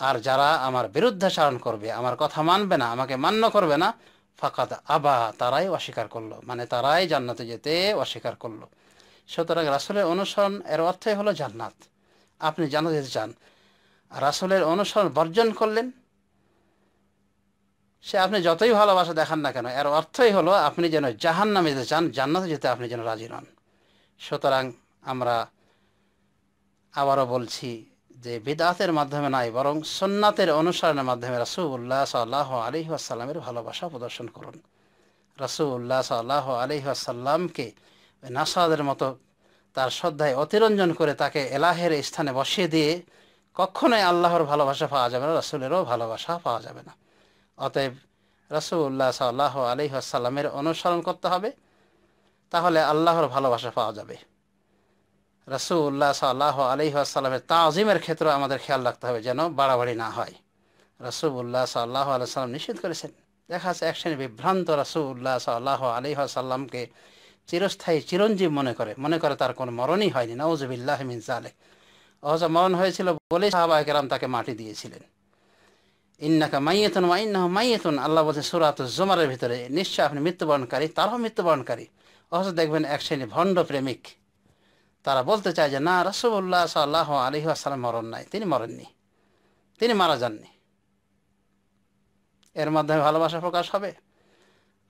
আর যারা আমার বিরুদ্ধাচারণ করবে আমার কথা মানবে না আমাকে মান্য করবে না ফাকাদ আবা তারাই অস্বীকার করলো মানে তারাই জান্নাতে যেতে অস্বীকার করলো সুতরাং রাসুলের অনুসরণ এর অর্থই হলো জান্নাত আপনি জান্নাত যেতে চান রাসুলের অনুসরণ বর্জন করলেন সে আপনি যতই ভালোবাসা দেখান না কেন এর অর্থই হলো আপনি যেন জাহান নামে যেতে চান জান্নাতে যেতে আপনি যেন রাজি নন সুতরাং আমরা আবারও বলছি যে বেদাতের মাধ্যমে নাই বরং সন্ন্যাতের অনুসরণের মাধ্যমে রাসুল্লাহ সাল্লাহ আলি আসাল্লামের ভালোবাসা প্রদর্শন করুন রাসুল্লাহ সাল্লাহ আলি আসাল্লামকে নাসাদের মতো তার শ্রদ্ধায় অতিরঞ্জন করে তাকে এলাহের স্থানে বসিয়ে দিয়ে কখনোই আল্লাহর ভালোবাসা পাওয়া যাবে না রাসুলেরও ভালোবাসা পাওয়া যাবে না অতএব রাসুল্লাহ সাল্লাহ আলি আসাল্লামের অনুসরণ করতে হবে তাহলে আল্লাহর ভালোবাসা পাওয়া যাবে রাসুল্লাহ সাল্লাহ আলি আসসালামের তাজিমের ক্ষেত্রে আমাদের খেয়াল রাখতে হবে যেন বাড়াবাড়ি না হয় রাসুল্লাহ সাল্লাহ আলি সাল্লাম নিষেধ করেছেন দেখা যাচ্ছে এক শ্রেণী বিভ্রান্ত রাসুল্লাহ সাল্লাহ আলি আসাল্লামকে চিরস্থায়ী চিরঞ্জীব মনে করে মনে করে তার কোনো মরণই হয়নি নওজবিল্লাহ মিন জালে অহজ মরণ হয়েছিল বলে সাহাবা একরাম তাকে মাটি দিয়েছিলেন ইন্নাকা মাইয়েতুন মা ইন্না মাইয়েতুন আল্লাহ বলছেন সুরাত জুমারের ভিতরে নিশ্চয় আপনি মৃত্যুবরণকারী তারাও মৃত্যুবরণকারী অহজ দেখবেন এক শ্রেণী ভণ্ড প্রেমিক তারা বলতে চায় যে না রসগোল্লা সাল্লাহ আলহি আসালাম মরণ নাই তিনি মরেননি তিনি মারা যাননি এর মাধ্যমে ভালোবাসা প্রকাশ হবে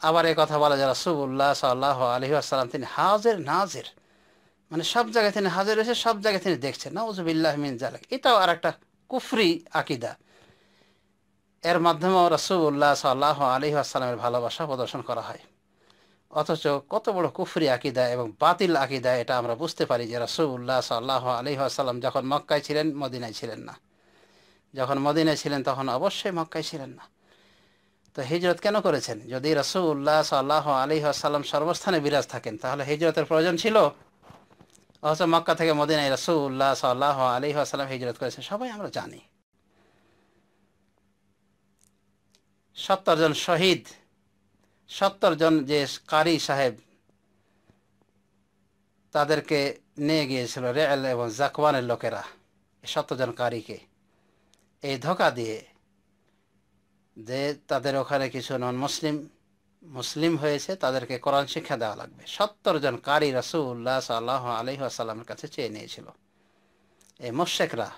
আবার এ কথা বলা যায় রসুল্লাহ সাল্লাহ আলহি আসালাম তিনি হাজের নাজের মানে সব জায়গায় তিনি হাজির রয়েছে সব জায়গায় তিনি দেখছেন নজবিল্লাহ মিন জালাক এটাও আর একটা কুফরি আকিদা এর মাধ্যমেও রসুল্লাহ সাল্লাহ আলহি আসালামের ভালোবাসা প্রদর্শন করা হয় অথচ কত বড় কুফরি আকিদা এবং বাতিল আকিদা এটা আমরা বুঝতে পারি যে রাসুল্লাহ সাল্লাহ আলহিহাসাল্লাম যখন মক্কায় ছিলেন মদিনায় ছিলেন না যখন মদিনায় ছিলেন তখন অবশ্যই মক্কায় ছিলেন না তো হিজরত কেন করেছেন যদি রাসুল্লাহ সাল্লাহ আসাল্লাম সর্বস্থানে বিরাজ থাকেন তাহলে হিজরতের প্রয়োজন ছিল অথচ মক্কা থেকে মদিনায় রাসুল্লাহ সাল্লাহ আসাল্লাম হিজরত করেছেন সবাই আমরা জানি জন শহীদ সত্তর জন যে কারি সাহেব তাদেরকে নিয়ে গিয়েছিল রেল এবং জাকওয়ানের লোকেরা সত্তর জন কারিকে এই ধোকা দিয়ে যে তাদের ওখানে কিছু নন মুসলিম মুসলিম হয়েছে তাদেরকে কোরআন শিক্ষা দেওয়া লাগবে সত্তর জন কারি রাসুল্লাহ সাল্লাহ আলহি আসাল্লামের কাছে চেয়ে নিয়েছিল এই মোশেকরা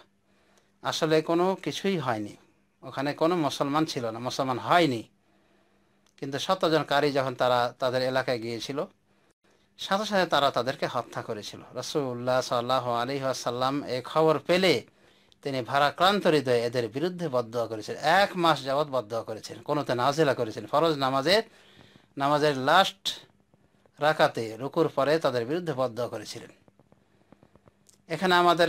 আসলে কোনো কিছুই হয়নি ওখানে কোনো মুসলমান ছিল না মুসলমান হয়নি কিন্তু সত্যজন কারি যখন তারা তাদের এলাকায় গিয়েছিল সাথে সাথে তারা তাদেরকে হত্যা করেছিল রসুল্লাহ সাল্লাহ আলী আসাল্লাম এ খবর পেলে তিনি ভারাক্রান্ত হৃদয়ে এদের বিরুদ্ধে বদ্ধ করেছেন এক মাস যাবৎ বদ্ধ করেছেন কোনোতে নাজিলা করেছেন ফরজ নামাজের নামাজের লাস্ট রাখাতে রুকুর পরে তাদের বিরুদ্ধে বদ্ধ করেছিলেন এখানে আমাদের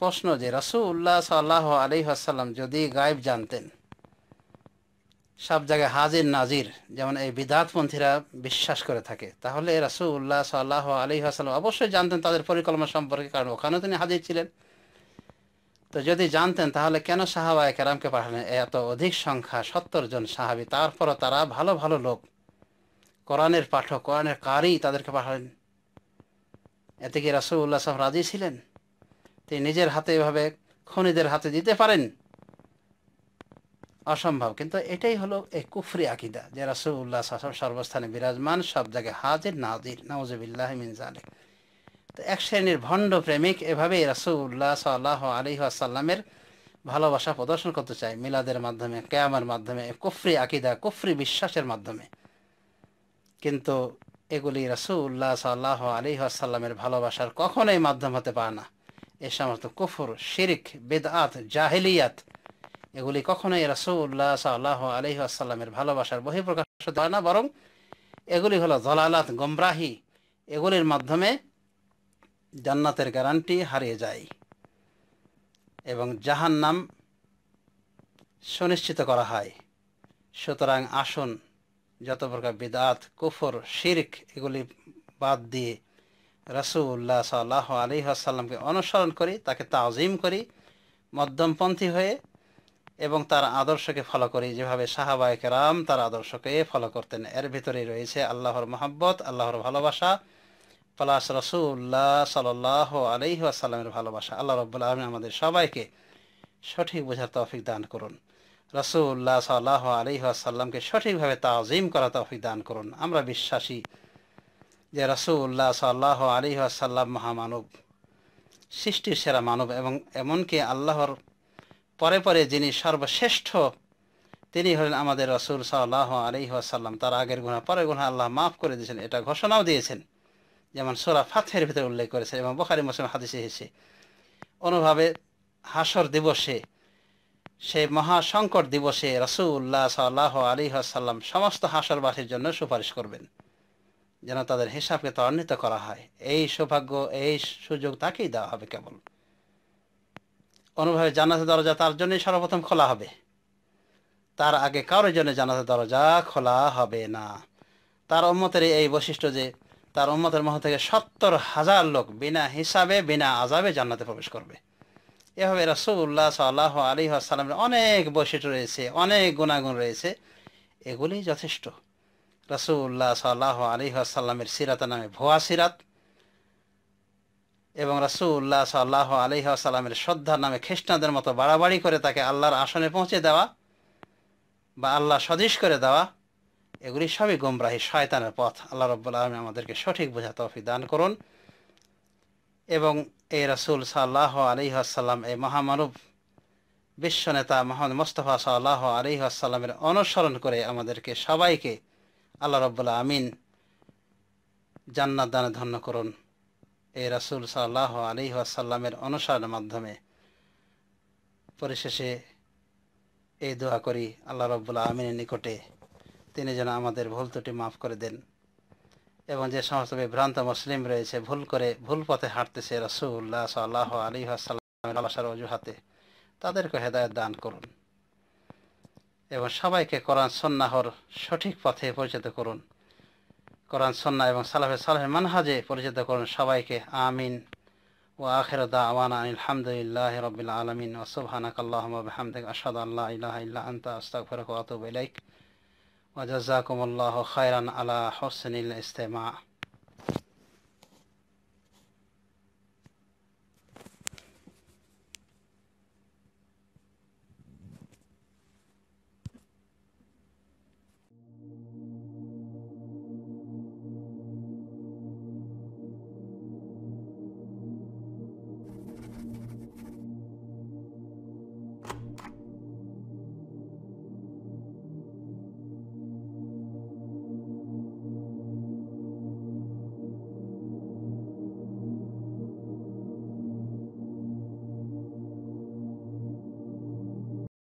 প্রশ্ন যে রসুল্লাহ সাল্লাহ আলী আসাল্লাম যদি গায়েব জানতেন সব জায়গায় হাজির নাজির যেমন এই বিদাতপন্থীরা বিশ্বাস করে থাকে তাহলে রাসুল্লাহ সাল্লাহ আলী আসালাম অবশ্যই জানতেন তাদের পরিকল্পনা সম্পর্কে কারণ ওখানেও তিনি হাজির ছিলেন তো যদি জানতেন তাহলে কেন সাহাবা কেরামকে পাঠালেন এত অধিক সংখ্যা সত্তর জন সাহাবি তারপরও তারা ভালো ভালো লোক কোরআনের পাঠক কোরআনের কারি তাদেরকে পাঠালেন এতে কি রাসুল্লাহ সাহেব রাজি ছিলেন তিনি নিজের হাতে এভাবে খনিদের হাতে দিতে পারেন অসম্ভব কিন্তু এটাই হলো এই কুফরি আকিদা যে রাসুল্লাহ সাসব সর্বস্থানে বিরাজমান সব জায়গায় হাজির নাজির নওয়াজবিল্লাহ তো এক শ্রেণীর ভণ্ড প্রেমিক এভাবেই রাসুল্লাহ সাল্লাহ আলি আসাল্লামের ভালোবাসা প্রদর্শন করতে চায় মিলাদের মাধ্যমে ক্যামের মাধ্যমে কুফরি আকিদা কুফরি বিশ্বাসের মাধ্যমে কিন্তু এগুলি রাসুল্লাহ সাল্লাহ আলি আসাল্লামের ভালোবাসার কখনোই মাধ্যম হতে পারে না এ সমস্ত কুফর শিরিক বেদাত জাহেলিয়াত এগুলি কখনোই রাসুল্লাহ সাল্লাহ আলহি আসাল্লামের ভালোবাসার বহিঃপ্রকাশ হয় না বরং এগুলি হলো জলালাত গমরাহি এগুলির মাধ্যমে জান্নাতের গ্যারান্টি হারিয়ে যায় এবং জাহান নাম সুনিশ্চিত করা হয় সুতরাং আসুন যত প্রকার বিদাত কুফর শির্ক এগুলি বাদ দিয়ে রাসুল্লাহ সাল্লাহ আলী আসাল্লামকে অনুসরণ করি তাকে তাজিম করি মধ্যমপন্থী হয়ে এবং তার আদর্শকে ফলো করি যেভাবে সাহাবায়ক রাম তার আদর্শকে ফলো করতেন এর ভিতরেই রয়েছে আল্লাহর মহাব্বত আল্লাহর ভালোবাসা প্লাস রসুল্লাহ সাল আলহি আসাল্লামের ভালোবাসা আল্লাহ রব্বুল আলম আমাদের সবাইকে সঠিক বোঝার তৌফিক দান করুন রসুল্লাহ সাল্লাহ আলহি আসাল্লামকে সঠিকভাবে তাজিম করা তৌফিক দান করুন আমরা বিশ্বাসী যে রসুল্লাহ সাল্লাহ আলহি আসাল্লাম মহামানব সৃষ্টির সেরা মানব এবং এমনকি আল্লাহর পরে পরে যিনি সর্বশ্রেষ্ঠ তিনি হলেন আমাদের রসুল সাল্লাহ আলি আসাল্লাম তার আগের গুণা পরের গুণা আল্লাহ মাফ করে দিয়েছেন এটা ঘোষণাও দিয়েছেন যেমন সোরা ফাতের ভিতরে উল্লেখ করেছেন এবং বখারি মুসলিম হাদিসে এসে অনুভাবে হাসর দিবসে সে মহাসংকট দিবসে রসুল্লাহ সাল্লাহ আলী আসাল্লাম সমস্ত হাসরবাসীর জন্য সুপারিশ করবেন যেন তাদের হিসাবকে ত্বরান্বিত করা হয় এই সৌভাগ্য এই সুযোগ তাকেই দেওয়া হবে কেবল অনুভাবে জানাতে দরজা তার জন্যই সর্বপ্রথম খোলা হবে তার আগে কারোর জন্য জানাতে দরজা খোলা হবে না তার অম্মতের এই বৈশিষ্ট্য যে তার অম্মতের মহ থেকে সত্তর হাজার লোক বিনা হিসাবে বিনা আজাবে জান্নাতে প্রবেশ করবে এভাবে রসুল্লাহ সাল্লাহ আলী আসসালামের অনেক বৈশিষ্ট্য রয়েছে অনেক গুণাগুণ রয়েছে এগুলি যথেষ্ট রসুল্লাহ সাল্লাহ আলী আসাল্লামের সিরাত নামে ভুয়া সিরাত এবং রাসুল্লাহ সাল্লাহ আলহিহাসাল্লামের শ্রদ্ধার নামে খ্রিস্টানদের মতো বাড়াবাড়ি করে তাকে আল্লাহর আসনে পৌঁছে দেওয়া বা আল্লাহ সদৃশ করে দেওয়া এগুলি সবই গুমরাহি শয়তানের পথ আল্লাহ রব্বুল আলমী আমাদেরকে সঠিক বোঝা তফি দান করুন এবং এই রাসুল সাল্লাহ আলহিহাসাল্লাম এই মহামানব নেতা মোহাম্মদ মোস্তফা সাল্লাহ আলহিহাসাল্লামের অনুসরণ করে আমাদেরকে সবাইকে আল্লাহ রব্বুল্লা আমিন জান্নাত দানে ধন্য করুন এই রাসুল সাল্লাহ আলী আসাল্লামের অনুসারের মাধ্যমে পরিশেষে এই দোয়া করি আল্লাহ রব্বুল্লা আমিনের নিকটে তিনি যেন আমাদের ভুল ত্রুটি মাফ করে দেন এবং যে সমস্ত বিভ্রান্ত মুসলিম রয়েছে ভুল করে ভুল পথে হাঁটতেছে রসুল্লাহ সাল্লাহ আলী আসাল্লামের আলাসার অজুহাতে তাদেরকে হেদায়ত দান করুন এবং সবাইকে কোরআন সন্ন্যাহর সঠিক পথে পরিচিত করুন কোরআন সন্না এবং সালাফে সালাফে মানহাজে পরিচিত করুন সবাইকে আমিন ও আখের দা আওয়ান আলহামদুলিল্লাহ রবিল আলমিন ওসুবাহানাকাল্লাহমদিক আসাদ আল্লাহ ইলাহ ইল্লা আন্তা আস্তাক ফেরক আতুব ইলাইক ওয়াজাকুমুল্লাহ খায়রান আলা হোসেনিল ইস্তেমা